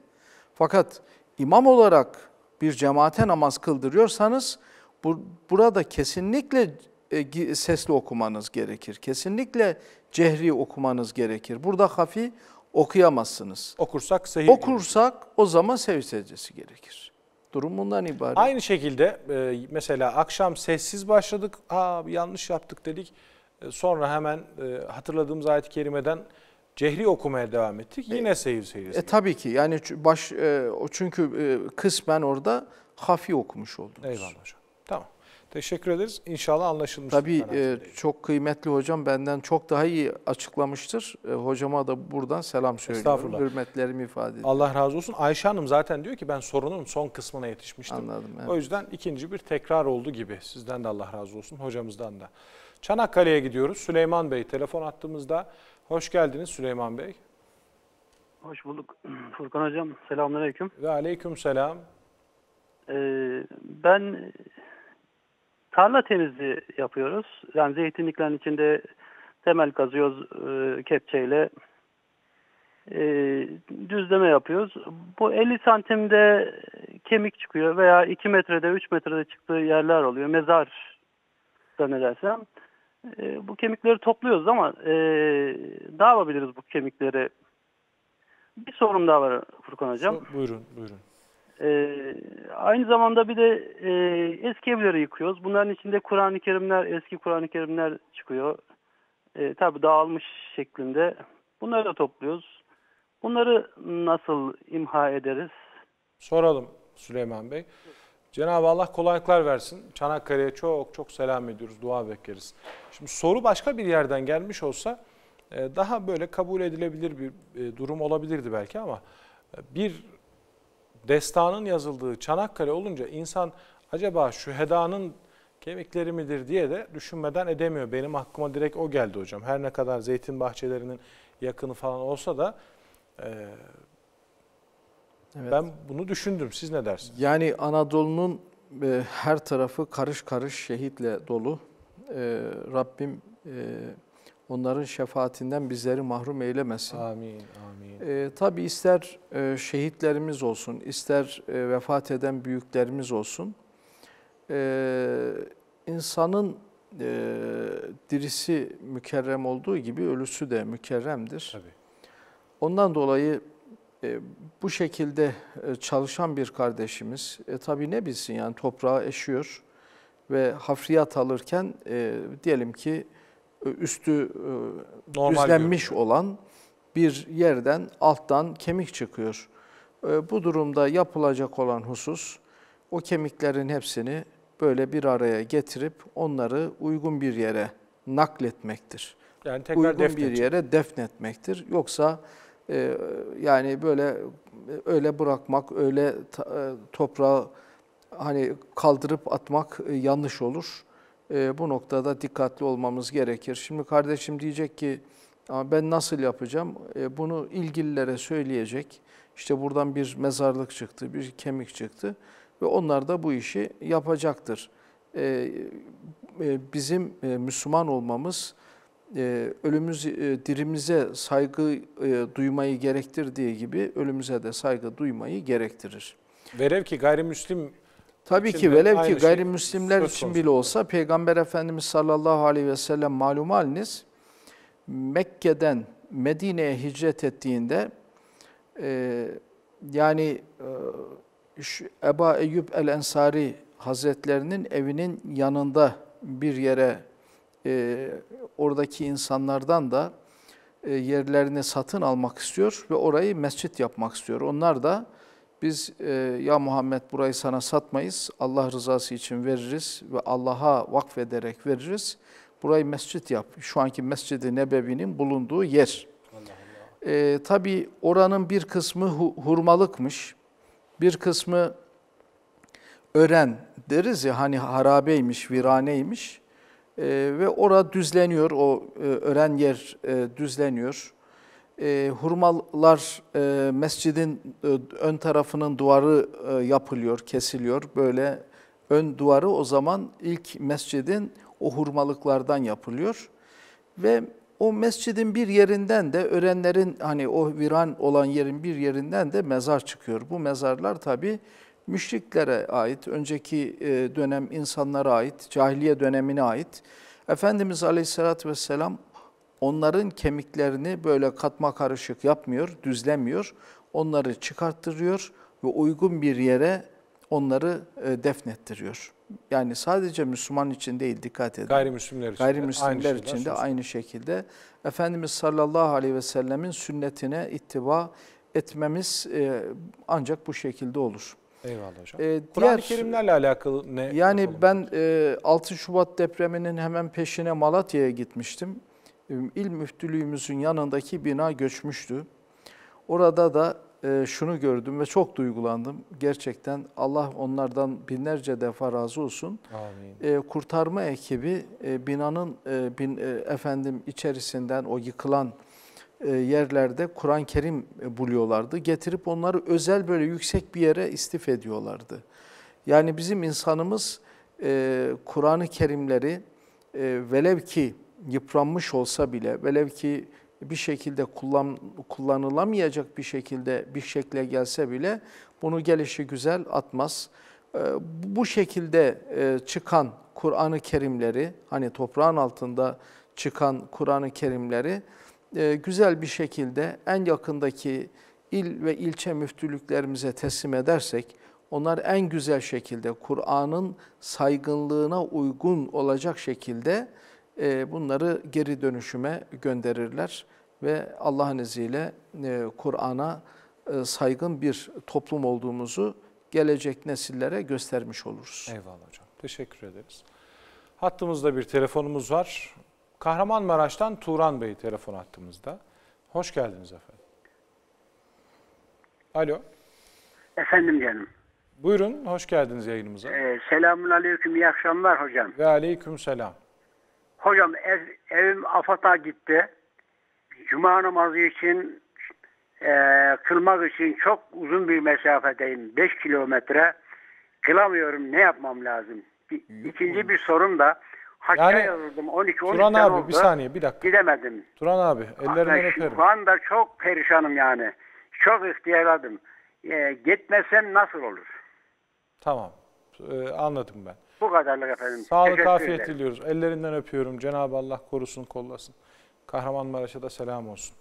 Fakat imam olarak bir cemaate namaz kıldırıyorsanız bu, burada kesinlikle e, sesli okumanız gerekir. Kesinlikle cehri okumanız gerekir. Burada hafi okuyamazsınız. Okursak sehir Okursak gibi. o zaman sehir secdesi gerekir. Durum bundan ibaret. Aynı şekilde e, mesela akşam sessiz başladık, Aa, yanlış yaptık dedik. E, sonra hemen e, hatırladığımız ayet-i kerimeden cehri okumaya devam ettik. Yine e, seyir seyircisi. E, tabii ki yani baş, çünkü kısmen orada hafi okumuş oldunuz. Eyvallah hocam. Teşekkür ederiz. İnşallah anlaşılmıştır. Tabii e, çok kıymetli hocam benden çok daha iyi açıklamıştır. E, hocama da buradan selam söylüyorum. Hürmetlerimi ifade ediyorum. Allah razı olsun. Ayşe Hanım zaten diyor ki ben sorunun son kısmına yetişmiştim. Anladım. Evet. O yüzden ikinci bir tekrar oldu gibi. Sizden de Allah razı olsun. Hocamızdan da. Çanakkale'ye gidiyoruz. Süleyman Bey telefon attığımızda. Hoş geldiniz Süleyman Bey. Hoş bulduk Furkan Hocam. Selamünaleyküm. Ve aleyküm selam. Ee, ben tarla temizliği yapıyoruz. Yani zeytinliklerin içinde temel kazıyoruz e, kepçeyle. E, düzleme yapıyoruz. Bu 50 santimde kemik çıkıyor veya 2 metrede 3 metrede çıktığı yerler oluyor. Mezar zannedersem. E, bu kemikleri topluyoruz ama e, ne yapabiliriz bu kemikleri? Bir sorum daha var Furkan Hocam. buyurun, buyurun. E, aynı zamanda bir de e, eski evleri yıkıyoruz. Bunların içinde Kur'an-ı Kerimler, eski Kur'an-ı Kerimler çıkıyor. E, tabii dağılmış şeklinde. Bunları da topluyoruz. Bunları nasıl imha ederiz? Soralım Süleyman Bey. Cenab-ı Allah kolaylıklar versin. Çanakkale'ye çok çok selam ediyoruz, dua bekleriz. Şimdi soru başka bir yerden gelmiş olsa e, daha böyle kabul edilebilir bir e, durum olabilirdi belki ama e, bir destanın yazıldığı Çanakkale olunca insan acaba şu hedanın kemikleri midir diye de düşünmeden edemiyor. Benim aklıma direkt o geldi hocam. Her ne kadar zeytin bahçelerinin yakını falan olsa da e, evet. ben bunu düşündüm. Siz ne dersiniz? Yani Anadolu'nun e, her tarafı karış karış şehitle dolu. E, Rabbim e, onların şefaatinden bizleri mahrum eylemesin. Amin, amin. E, ee, tabi ister e, şehitlerimiz olsun, ister e, vefat eden büyüklerimiz olsun, e, insanın e, dirisi mükerrem olduğu gibi ölüsü de mükerremdir. Tabii. Ondan dolayı e, bu şekilde e, çalışan bir kardeşimiz, e, tabii ne bilsin yani toprağa eşiyor ve hafriyat alırken e, diyelim ki üstü e, Normal düzlenmiş görünüyor. olan bir yerden alttan kemik çıkıyor. E, bu durumda yapılacak olan husus o kemiklerin hepsini böyle bir araya getirip onları uygun bir yere nakletmektir. Yani tekrar uygun defnetmek. bir yere defnetmektir. Yoksa e, yani böyle öyle bırakmak, öyle ta, e, toprağı hani kaldırıp atmak e, yanlış olur e, bu noktada dikkatli olmamız gerekir. Şimdi kardeşim diyecek ki ben nasıl yapacağım? E, bunu ilgililere söyleyecek. İşte buradan bir mezarlık çıktı, bir kemik çıktı ve onlar da bu işi yapacaktır. E, e, bizim e, Müslüman olmamız e, ölümüz e, dirimize saygı e, duymayı gerektirdiği gibi ölümüze de saygı duymayı gerektirir. Velev ki gayrimüslim Tabii ki velev ki şey gayrimüslimler şey, için bile olsa Peygamber Efendimiz sallallahu aleyhi ve sellem malum haliniz Mekke'den Medine'ye hicret ettiğinde e, yani e, şu Eba Eyyub el-Ensari Hazretlerinin evinin yanında bir yere e, oradaki insanlardan da e, yerlerini satın almak istiyor ve orayı mescit yapmak istiyor. Onlar da biz e, ya Muhammed burayı sana satmayız, Allah rızası için veririz ve Allah'a vakfederek veririz. Burayı mescit yap. Şu anki Mescid-i Nebevi'nin bulunduğu yer. Allah E, tabii oranın bir kısmı hurmalıkmış, bir kısmı ören deriz ya hani harabeymiş, viraneymiş e, ve ora düzleniyor, o e, ören yer e, düzleniyor e, hurmalar e, mescidin e, ön tarafının duvarı e, yapılıyor, kesiliyor. Böyle ön duvarı o zaman ilk mescidin o hurmalıklardan yapılıyor. Ve o mescidin bir yerinden de örenlerin hani o viran olan yerin bir yerinden de mezar çıkıyor. Bu mezarlar tabi müşriklere ait, önceki e, dönem insanlara ait, cahiliye dönemine ait. Efendimiz Aleyhisselatü Vesselam onların kemiklerini böyle katma karışık yapmıyor, düzlemiyor. Onları çıkarttırıyor ve uygun bir yere onları e, defnettiriyor. Yani sadece Müslüman için değil dikkat edin. Gayrimüslimler için. Gayrimüslimler için de aynı şekilde Efendimiz sallallahu aleyhi ve sellemin sünnetine ittiba etmemiz e, ancak bu şekilde olur. Eyvallah hocam. Ee, Kur'an-ı Kerimlerle alakalı ne? Yani ben e, 6 Şubat depreminin hemen peşine Malatya'ya gitmiştim il müftülüğümüzün yanındaki bina göçmüştü. Orada da e, şunu gördüm ve çok duygulandım. Gerçekten Allah onlardan binlerce defa razı olsun. Amin. E, kurtarma ekibi e, binanın efendim içerisinden o yıkılan yerlerde Kur'an-ı Kerim buluyorlardı. Getirip onları özel böyle yüksek bir yere istif ediyorlardı. Yani bizim insanımız Kur'an-ı Kerimleri velev ki yıpranmış olsa bile velev ki bir şekilde kullan, kullanılamayacak bir şekilde bir şekle gelse bile bunu gelişi güzel atmaz. Ee, bu şekilde e, çıkan Kur'an-ı Kerimleri hani toprağın altında çıkan Kur'an-ı Kerimleri e, güzel bir şekilde en yakındaki il ve ilçe müftülüklerimize teslim edersek onlar en güzel şekilde Kur'an'ın saygınlığına uygun olacak şekilde e, bunları geri dönüşüme gönderirler ve Allah'ın izniyle e, Kur'an'a e, saygın bir toplum olduğumuzu gelecek nesillere göstermiş oluruz. Eyvallah hocam. Teşekkür ederiz. Hattımızda bir telefonumuz var. Kahramanmaraş'tan Turan Bey telefon hattımızda. Hoş geldiniz efendim. Alo. Efendim canım. Buyurun, hoş geldiniz yayınımıza. Ee, selamun aleyküm, iyi akşamlar hocam. Ve aleyküm selam. Hocam ev, evim afata gitti. Cuma namazı için e, kılmak için çok uzun bir mesafedeyim. 5 kilometre. Kılamıyorum. Ne yapmam lazım? Bir, ikinci bir sorun da Haç'a yani, yazıldım. 12 13 Turan abi oldu. bir saniye bir dakika. Gidemedim. Turan abi ellerinden yani öperim. Şu anda çok perişanım yani. Çok ihtiyarladım. E, gitmesem nasıl olur? Tamam. E, anladım ben. Bu kadarlık efendim. Sağlık, Teşekkür afiyet ederim. diliyoruz. Ellerinden öpüyorum. Cenab-ı Allah korusun, kollasın. Kahramanmaraş'a da selam olsun.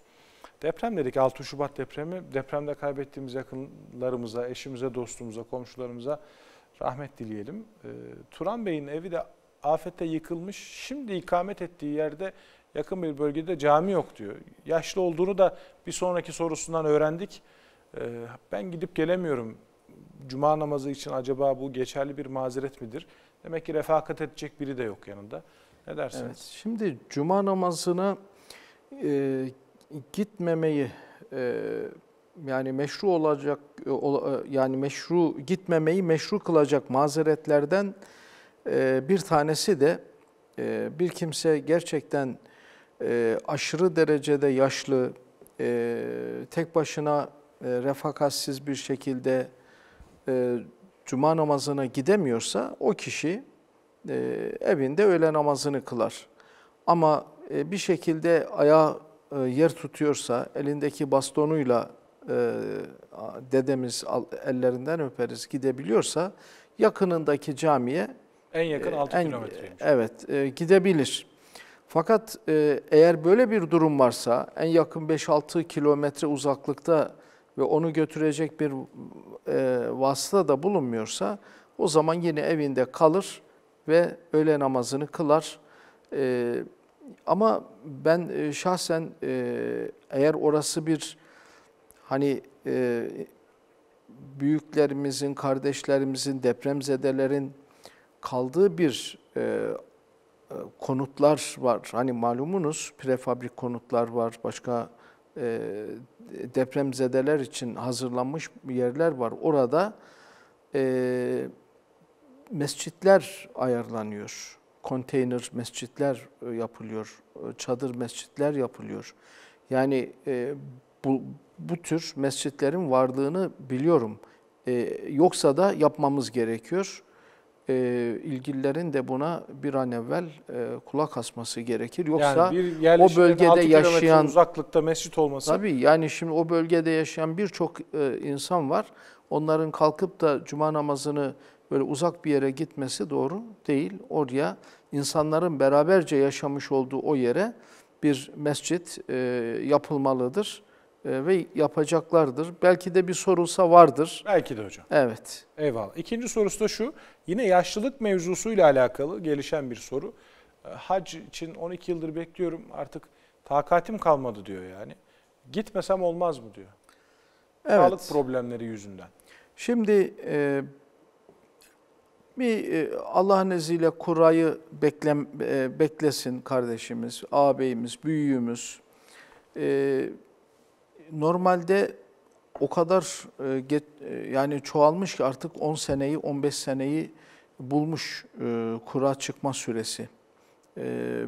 Deprem dedik 6 Şubat depremi. Depremde kaybettiğimiz yakınlarımıza, eşimize, dostumuza, komşularımıza rahmet dileyelim. E, Turan Bey'in evi de afette yıkılmış. Şimdi ikamet ettiği yerde yakın bir bölgede cami yok diyor. Yaşlı olduğunu da bir sonraki sorusundan öğrendik. E, ben gidip gelemiyorum. Cuma namazı için acaba bu geçerli bir mazeret midir? Demek ki refakat edecek biri de yok yanında. Ne dersiniz? Evet, şimdi cuma namazına e, gitmemeyi e, yani meşru olacak e, e, yani meşru gitmemeyi meşru kılacak mazeretlerden e, bir tanesi de bir kimse gerçekten aşırı derecede yaşlı, tek başına refakatsiz bir şekilde cuma namazına gidemiyorsa o kişi e, evinde öğle namazını kılar. Ama e, bir şekilde ayağı e, yer tutuyorsa elindeki bastonuyla e, dedemiz ellerinden öperiz gidebiliyorsa yakınındaki camiye en yakın 6 e, kilometre. Evet e, gidebilir. Fakat e, eğer böyle bir durum varsa en yakın 5-6 kilometre uzaklıkta ve onu götürecek bir e, vasıta da bulunmuyorsa o zaman yine evinde kalır ve öğle namazını kılar. E, ama ben e, şahsen e, eğer orası bir hani e, büyüklerimizin, kardeşlerimizin, depremzedelerin kaldığı bir e, konutlar var. Hani malumunuz prefabrik konutlar var, başka e, depremzedeler için hazırlanmış yerler var. Orada e, mescitler ayarlanıyor. Konteyner mescitler e, yapılıyor. Çadır mescitler yapılıyor. Yani e, bu, bu tür mescitlerin varlığını biliyorum. E, yoksa da yapmamız gerekiyor e, ilgililerin de buna bir an evvel e, kulak asması gerekir. Yoksa yani o bölgede yaşayan uzaklıkta mescit olması. Tabii yani şimdi o bölgede yaşayan birçok e, insan var. Onların kalkıp da cuma namazını böyle uzak bir yere gitmesi doğru değil. Oraya insanların beraberce yaşamış olduğu o yere bir mescit e, yapılmalıdır. Ee, ve yapacaklardır. Belki de bir sorulsa vardır. Belki de hocam. Evet. Eyvallah. İkinci sorusu da şu. Yine yaşlılık mevzusuyla alakalı gelişen bir soru. Ee, hac için 12 yıldır bekliyorum artık takatim kalmadı diyor yani. Gitmesem olmaz mı diyor. Evet. Sağlık problemleri yüzünden. Şimdi e, bir e, Allah'ın izniyle kurayı beklem, e, beklesin kardeşimiz, ağabeyimiz, büyüğümüz. E, normalde o kadar e, get, e, yani çoğalmış ki artık 10 seneyi 15 seneyi bulmuş e, kura çıkma süresi. E,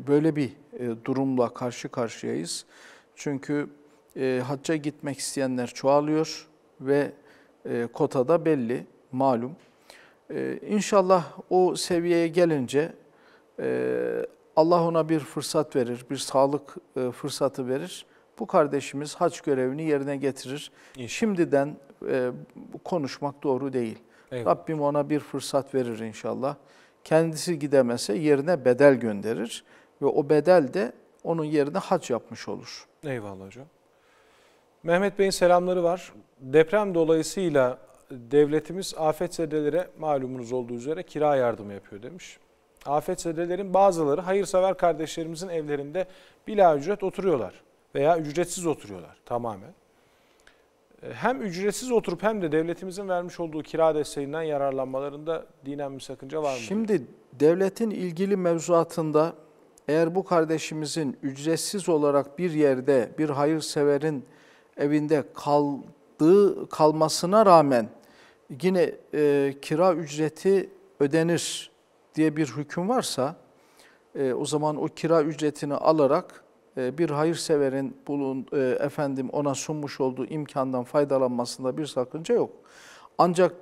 böyle bir e, durumla karşı karşıyayız. Çünkü e, hacca gitmek isteyenler çoğalıyor ve e, kota da belli, malum. E, inşallah o seviyeye gelince e, Allah ona bir fırsat verir, bir sağlık e, fırsatı verir bu kardeşimiz haç görevini yerine getirir. İnşallah. Şimdiden e, konuşmak doğru değil. Evet. Rabbim ona bir fırsat verir inşallah. Kendisi gidemese yerine bedel gönderir ve o bedel de onun yerine hac yapmış olur. Eyvallah hocam. Mehmet Bey'in selamları var. Deprem dolayısıyla devletimiz afetzedelere malumunuz olduğu üzere kira yardımı yapıyor demiş. Afetzedelerin bazıları hayırsever kardeşlerimizin evlerinde bila ücret oturuyorlar veya ücretsiz oturuyorlar tamamen. E, hem ücretsiz oturup hem de devletimizin vermiş olduğu kira desteğinden yararlanmalarında dinen bir sakınca var mı? Şimdi devletin ilgili mevzuatında eğer bu kardeşimizin ücretsiz olarak bir yerde bir hayırseverin evinde kaldığı kalmasına rağmen yine e, kira ücreti ödenir diye bir hüküm varsa e, o zaman o kira ücretini alarak ee, bir hayırseverin bulun e, efendim ona sunmuş olduğu imkandan faydalanmasında bir sakınca yok. Ancak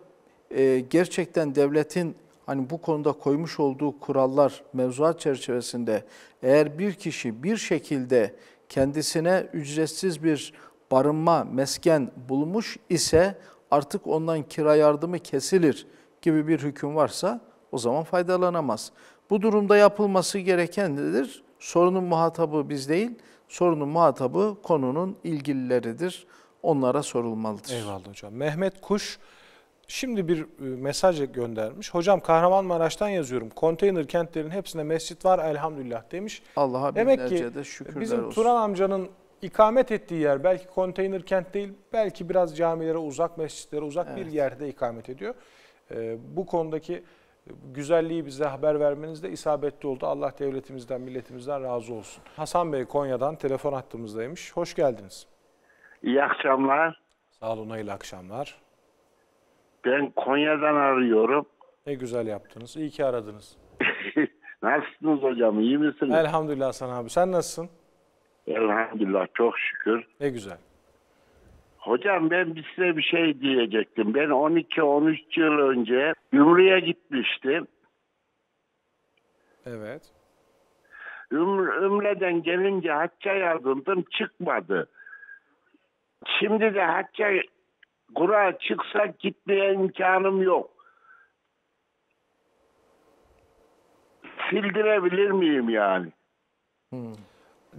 e, gerçekten devletin hani bu konuda koymuş olduğu kurallar mevzuat çerçevesinde eğer bir kişi bir şekilde kendisine ücretsiz bir barınma, mesken bulmuş ise artık ondan kira yardımı kesilir gibi bir hüküm varsa o zaman faydalanamaz. Bu durumda yapılması gereken nedir? Sorunun muhatabı biz değil, sorunun muhatabı konunun ilgilileridir. Onlara sorulmalıdır. Eyvallah hocam. Mehmet Kuş şimdi bir e, mesaj göndermiş. Hocam Kahramanmaraş'tan yazıyorum. Konteyner kentlerin hepsinde mescit var elhamdülillah demiş. Allah'a Demek ki de şükürler bizim olsun. Turan amcanın ikamet ettiği yer belki konteyner kent değil, belki biraz camilere uzak, mescitlere uzak evet. bir yerde ikamet ediyor. Ee, bu konudaki güzelliği bize haber vermeniz de isabetli oldu. Allah devletimizden, milletimizden razı olsun. Hasan Bey Konya'dan telefon hattımızdaymış. Hoş geldiniz. İyi akşamlar. Sağ olun, hayırlı akşamlar. Ben Konya'dan arıyorum. Ne güzel yaptınız. İyi ki aradınız. nasılsınız hocam? İyi misiniz? Elhamdülillah Hasan abi. Sen nasılsın? Elhamdülillah çok şükür. Ne güzel. Hocam ben size bir şey diyecektim. Ben 12-13 yıl önce Ümrü'ye gitmiştim. Evet. Ümr Ümre'den gelince hacca yazıldım çıkmadı. Şimdi de hacca kura çıksa gitmeye imkanım yok. Sildirebilir miyim yani? Hmm.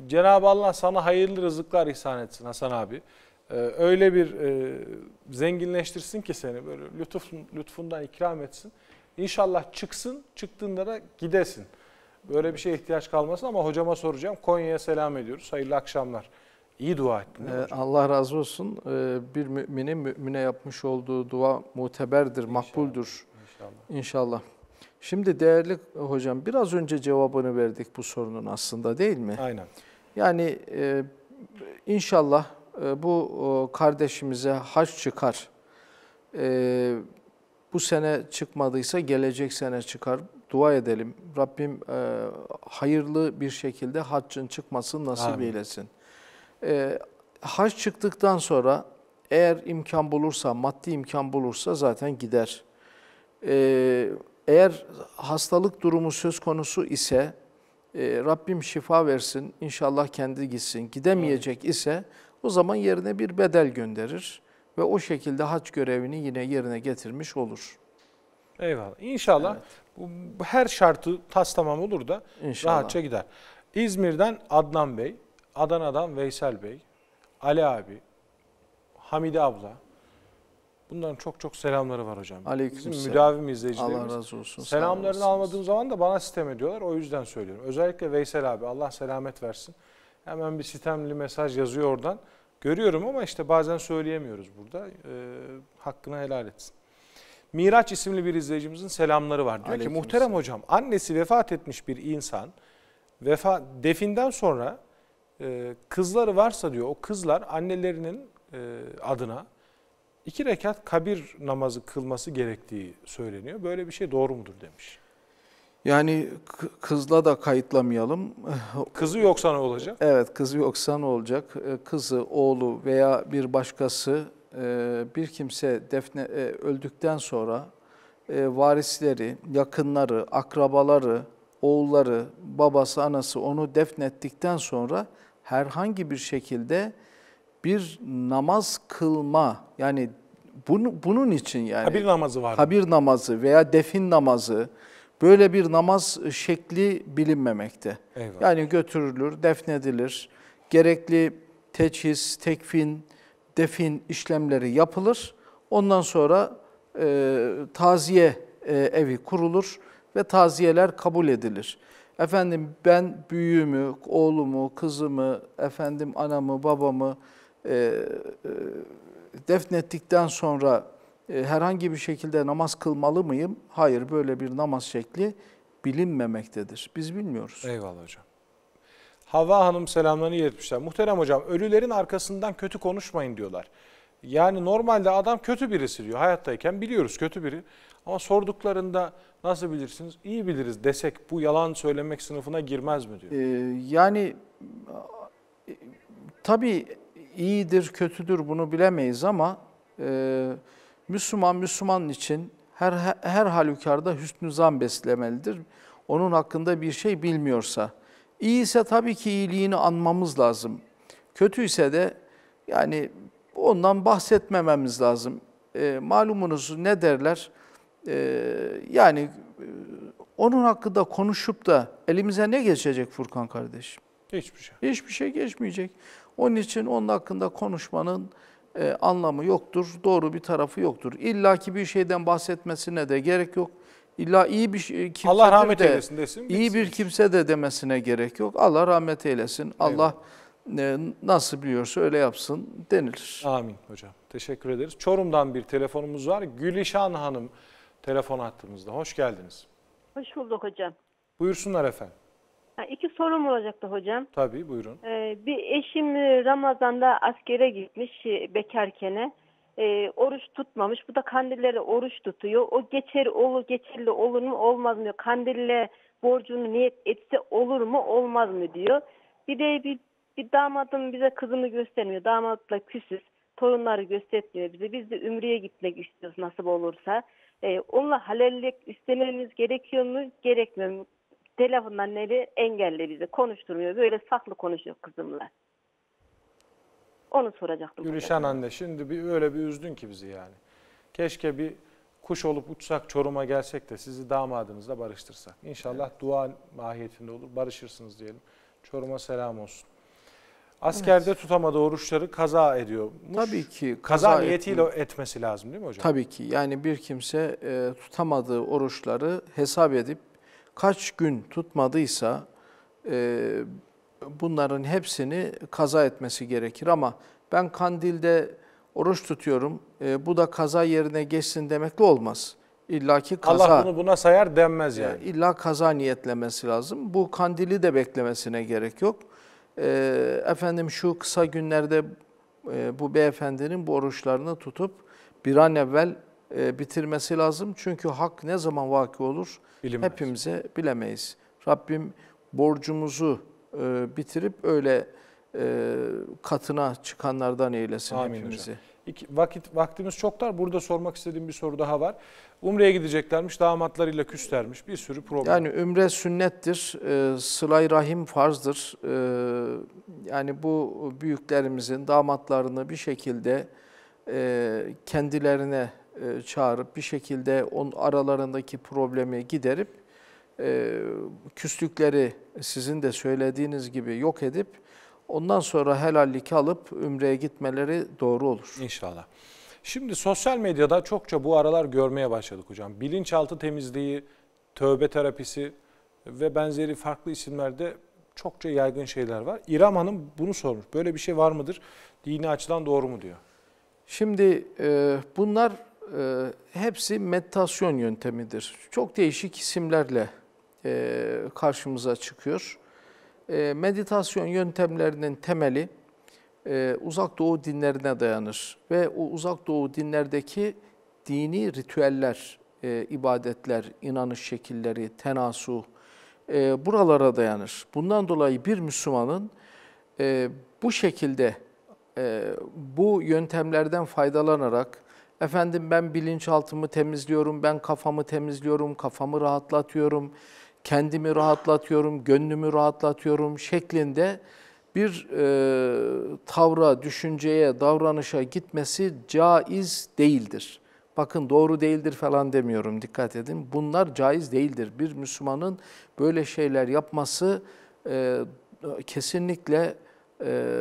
Cenab-ı Allah sana hayırlı rızıklar ihsan etsin Hasan abi. Ee, öyle bir e, zenginleştirsin ki seni böyle lütuf, lütfundan ikram etsin. İnşallah çıksın, çıktığında da gidesin. Böyle bir şeye ihtiyaç kalmasın ama hocama soracağım. Konya'ya selam ediyoruz. Hayırlı akşamlar. İyi dua ettin. Ee, Allah razı olsun. Ee, bir müminin mümine yapmış olduğu dua muteberdir, İnşallah. makbuldür. İnşallah. İnşallah. Şimdi değerli hocam biraz önce cevabını verdik bu sorunun aslında değil mi? Aynen. Yani e, inşallah ee, bu kardeşimize haç çıkar. Ee, bu sene çıkmadıysa gelecek sene çıkar. Dua edelim. Rabbim e, hayırlı bir şekilde haccın çıkmasını nasip Amin. eylesin. Ee, haç çıktıktan sonra eğer imkan bulursa, maddi imkan bulursa zaten gider. Eğer hastalık durumu söz konusu ise e, Rabbim şifa versin, inşallah kendi gitsin. Gidemeyecek ise o zaman yerine bir bedel gönderir ve o şekilde hac görevini yine yerine getirmiş olur. Eyvallah. İnşallah evet. bu, her şartı tas tamam olur da İnşallah. rahatça gider. İzmir'den Adnan Bey, Adana'dan Veysel Bey, Ali abi, Hamide abla. Bunların çok çok selamları var hocam. Aleykümselam. Bizim müdavim izleyicilerimiz. Allah razı olsun. Selamlarını almadığım zaman da bana sistem ediyorlar. O yüzden söylüyorum. Özellikle Veysel abi Allah selamet versin. Hemen bir sistemli mesaj yazıyor oradan. Görüyorum ama işte bazen söyleyemiyoruz burada. E, hakkını helal etsin. Miraç isimli bir izleyicimizin selamları var. Diyor Aleyküm ki muhterem selam. hocam annesi vefat etmiş bir insan vefa definden sonra e, kızları varsa diyor o kızlar annelerinin e, adına iki rekat kabir namazı kılması gerektiği söyleniyor. Böyle bir şey doğru mudur demiş. Yani kızla da kayıtlamayalım. Kızı yoksa ne olacak? Evet, kızı yoksa ne olacak? Ee, kızı, oğlu veya bir başkası ee, bir kimse defne e, öldükten sonra e, varisleri, yakınları, akrabaları, oğulları, babası, anası onu defnettikten sonra herhangi bir şekilde bir namaz kılma yani bunu, bunun için yani. Habir namazı var. Habir namazı veya defin namazı Böyle bir namaz şekli bilinmemekte. Eyvallah. Yani götürülür, defnedilir, gerekli teçhiz, tekfin, defin işlemleri yapılır. Ondan sonra e, taziye e, evi kurulur ve taziyeler kabul edilir. Efendim ben büyüğümü, oğlumu, kızımı, efendim anamı, babamı e, e, defnettikten sonra e, herhangi bir şekilde namaz kılmalı mıyım? Hayır, böyle bir namaz şekli bilinmemektedir. Biz bilmiyoruz. Eyvallah hocam. Hava Hanım selamlarını iletmişler. Muhterem hocam, ölülerin arkasından kötü konuşmayın diyorlar. Yani normalde adam kötü birisi diyor. Hayattayken biliyoruz kötü biri. Ama sorduklarında nasıl bilirsiniz? İyi biliriz desek bu yalan söylemek sınıfına girmez mi diyor. Ee, yani e, tabii iyidir, kötüdür bunu bilemeyiz ama... E, Müslüman Müslümanın için her, her halükarda hüsnü zan beslemelidir. Onun hakkında bir şey bilmiyorsa. İyi ise tabii ki iyiliğini anmamız lazım. Kötü ise de yani ondan bahsetmememiz lazım. E, malumunuz ne derler? E, yani e, onun hakkında konuşup da elimize ne geçecek Furkan kardeşim? Hiçbir şey. Hiçbir şey geçmeyecek. Onun için onun hakkında konuşmanın e, anlamı yoktur, doğru bir tarafı yoktur. İlla ki bir şeyden bahsetmesine de gerek yok. İlla iyi bir e, kimse Allah rahmet de, eylesin desin. İyi bir kimse de demesine gerek yok. Allah rahmet eylesin. Allah e, nasıl biliyorsa öyle yapsın denilir. Amin hocam. Teşekkür ederiz. Çorum'dan bir telefonumuz var. Gülişan Hanım telefon attığımızda. Hoş geldiniz. Hoş bulduk hocam. Buyursunlar efendim. İki iki sorum olacaktı hocam. Tabii buyurun. Ee, bir eşim e, Ramazan'da askere gitmiş e, bekarkene. E, oruç tutmamış. Bu da kandilleri oruç tutuyor. O geçer olur, geçerli olur mu olmaz mı Kandille borcunu niyet etse olur mu olmaz mı diyor. Bir de bir, bir damadım bize kızını göstermiyor. Damatla küsüz. Torunları göstermiyor bize. Biz de Ümre'ye gitmek istiyoruz nasip olursa. E, onunla halellik istememiz gerekiyor mu? Gerekmiyor mu? Telefondan neli engelle bizi. Konuşturmuyor. Böyle saklı konuşuyor kızımla. Onu soracaktım. Gülüşen anne şimdi bir öyle bir üzdün ki bizi yani. Keşke bir kuş olup uçsak Çorum'a gelsek de sizi damadınızla barıştırsak. İnşallah evet. dua mahiyetinde olur. Barışırsınız diyelim. Çorum'a selam olsun. Askerde evet. tutamadığı oruçları kaza ediyor. Tabii ki. Kaza, kaza niyetiyle etme. etmesi lazım değil mi hocam? Tabii ki. Yani bir kimse e, tutamadığı oruçları hesap edip kaç gün tutmadıysa e, bunların hepsini kaza etmesi gerekir. Ama ben kandilde oruç tutuyorum, e, bu da kaza yerine geçsin demekle olmaz. İlla ki kaza. Allah bunu buna sayar denmez e, yani. E, illa kaza niyetlemesi lazım. Bu kandili de beklemesine gerek yok. E, efendim şu kısa günlerde e, bu beyefendinin bu oruçlarını tutup bir an evvel e, bitirmesi lazım. Çünkü hak ne zaman vaki olur Bilinmez. hepimize bilemeyiz. Rabbim borcumuzu e, bitirip öyle e, katına çıkanlardan eylesin Amin hepimizi. İki, vakit, vaktimiz çok dar. Burada sormak istediğim bir soru daha var. Umre'ye gideceklermiş, damatlarıyla küslermiş. Bir sürü problem. Yani ümre sünnettir, e, sılay rahim farzdır. E, yani bu büyüklerimizin damatlarını bir şekilde e, kendilerine e, çağırıp bir şekilde on aralarındaki problemi giderip e, küslükleri sizin de söylediğiniz gibi yok edip ondan sonra helallik alıp ümreye gitmeleri doğru olur. İnşallah. Şimdi sosyal medyada çokça bu aralar görmeye başladık hocam. Bilinçaltı temizliği, tövbe terapisi ve benzeri farklı isimlerde çokça yaygın şeyler var. İrem Hanım bunu sormuş. Böyle bir şey var mıdır? Dini açıdan doğru mu diyor. Şimdi e, bunlar e, hepsi meditasyon yöntemidir. Çok değişik isimlerle e, karşımıza çıkıyor. E, meditasyon yöntemlerinin temeli e, uzak doğu dinlerine dayanır ve o uzak doğu dinlerdeki dini ritüeller, e, ibadetler, inanış şekilleri, tenasuh, e, buralara dayanır. Bundan dolayı bir Müslümanın e, bu şekilde e, bu yöntemlerden faydalanarak Efendim ben bilinçaltımı temizliyorum, ben kafamı temizliyorum, kafamı rahatlatıyorum, kendimi rahatlatıyorum, gönlümü rahatlatıyorum şeklinde bir e, tavra, düşünceye, davranışa gitmesi caiz değildir. Bakın doğru değildir falan demiyorum dikkat edin. Bunlar caiz değildir. Bir Müslümanın böyle şeyler yapması e, kesinlikle e,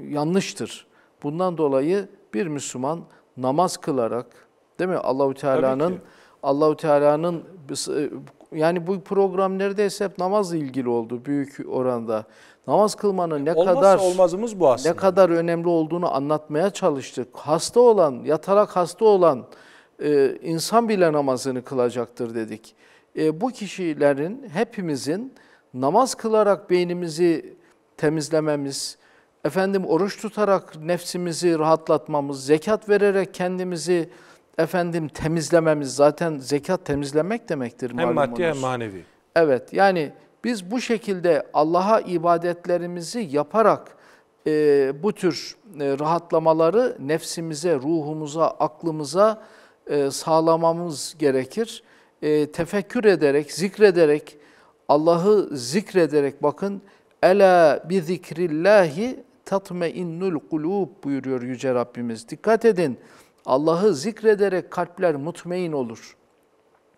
yanlıştır. Bundan dolayı bir Müslüman namaz kılarak değil mi Allahu Teala'nın Allahu Teala'nın e, yani bu program neredeyse hep namazla ilgili oldu büyük oranda. Namaz kılmanın ne Olmazsa kadar olmazımız bu aslında. Ne kadar önemli olduğunu anlatmaya çalıştık. Hasta olan, yatarak hasta olan e, insan bile namazını kılacaktır dedik. E, bu kişilerin hepimizin namaz kılarak beynimizi temizlememiz, efendim oruç tutarak nefsimizi rahatlatmamız, zekat vererek kendimizi efendim temizlememiz zaten zekat temizlemek demektir Hem malumunuz. maddi hem manevi. Evet yani biz bu şekilde Allah'a ibadetlerimizi yaparak e, bu tür e, rahatlamaları nefsimize, ruhumuza, aklımıza e, sağlamamız gerekir. E, tefekkür ederek, zikrederek, Allah'ı zikrederek bakın Ela bi zikrillahi tatme innul kulub buyuruyor Yüce Rabbimiz. Dikkat edin Allah'ı zikrederek kalpler mutmain olur.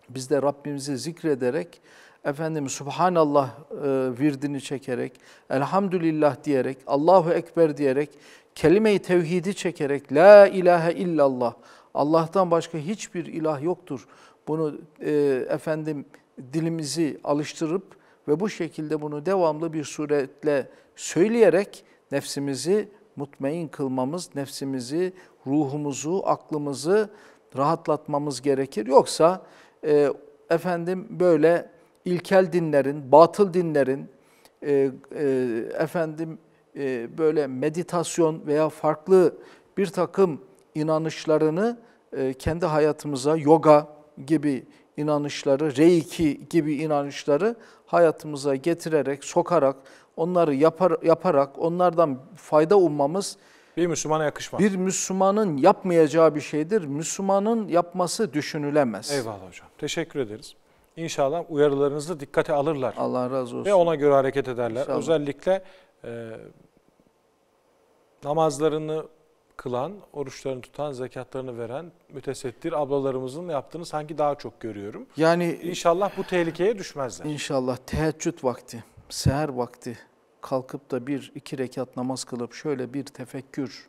Biz de Rabbimizi zikrederek efendim Subhanallah e, virdini çekerek, Elhamdülillah diyerek, Allahu Ekber diyerek, kelime-i tevhidi çekerek, La ilahe illallah, Allah'tan başka hiçbir ilah yoktur. Bunu e, efendim dilimizi alıştırıp ve bu şekilde bunu devamlı bir suretle söyleyerek nefsimizi mutmain kılmamız, nefsimizi, ruhumuzu, aklımızı rahatlatmamız gerekir. Yoksa e, efendim böyle ilkel dinlerin, batıl dinlerin, e, e, efendim e, böyle meditasyon veya farklı bir takım inanışlarını e, kendi hayatımıza, yoga gibi inanışları, reiki gibi inanışları hayatımıza getirerek, sokarak, onları yapar, yaparak onlardan fayda ummamız bir Müslümana yakışmaz. Bir Müslümanın yapmayacağı bir şeydir. Müslümanın yapması düşünülemez. Eyvallah hocam. Teşekkür ederiz. İnşallah uyarılarınızı dikkate alırlar. Allah razı olsun. Ve ona göre hareket ederler. İnşallah. Özellikle e, namazlarını kılan, oruçlarını tutan, zekatlarını veren mütesettir ablalarımızın yaptığını sanki daha çok görüyorum. Yani inşallah bu tehlikeye düşmezler. İnşallah teheccüd vakti, seher vakti kalkıp da bir iki rekat namaz kılıp şöyle bir tefekkür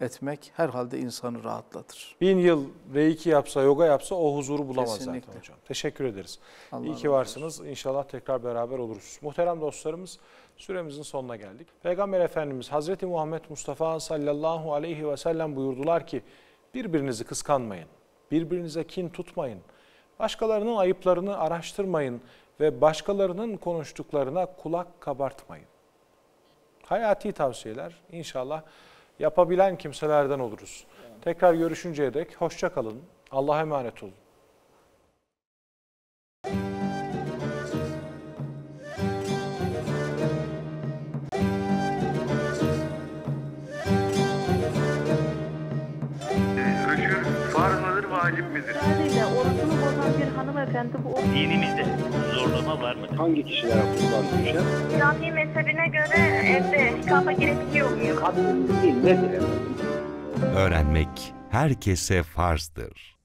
etmek herhalde insanı rahatlatır. Bin yıl reiki yapsa, yoga yapsa o huzuru bulamaz Kesinlikle. zaten hocam. Teşekkür ederiz. Allah İyi ki varsınız. Olsun. İnşallah tekrar beraber oluruz. Muhterem dostlarımız süremizin sonuna geldik. Peygamber Efendimiz Hazreti Muhammed Mustafa sallallahu aleyhi ve sellem buyurdular ki birbirinizi kıskanmayın, birbirinize kin tutmayın, başkalarının ayıplarını araştırmayın ve başkalarının konuştuklarına kulak kabartmayın. Hayati tavsiyeler inşallah yapabilen kimselerden oluruz. Tekrar görüşünceye dek hoşça kalın. Allah'a emanet olun. Ee, ölçü farz mıdır, vacip midir? efendi bu Dinimizde zorlama var mı? Hangi kişiler kurban düşer? İslami mezhebine göre evde ikrama girebiliyor muyum? Kadın değil nedir? Öğrenmek herkese farzdır.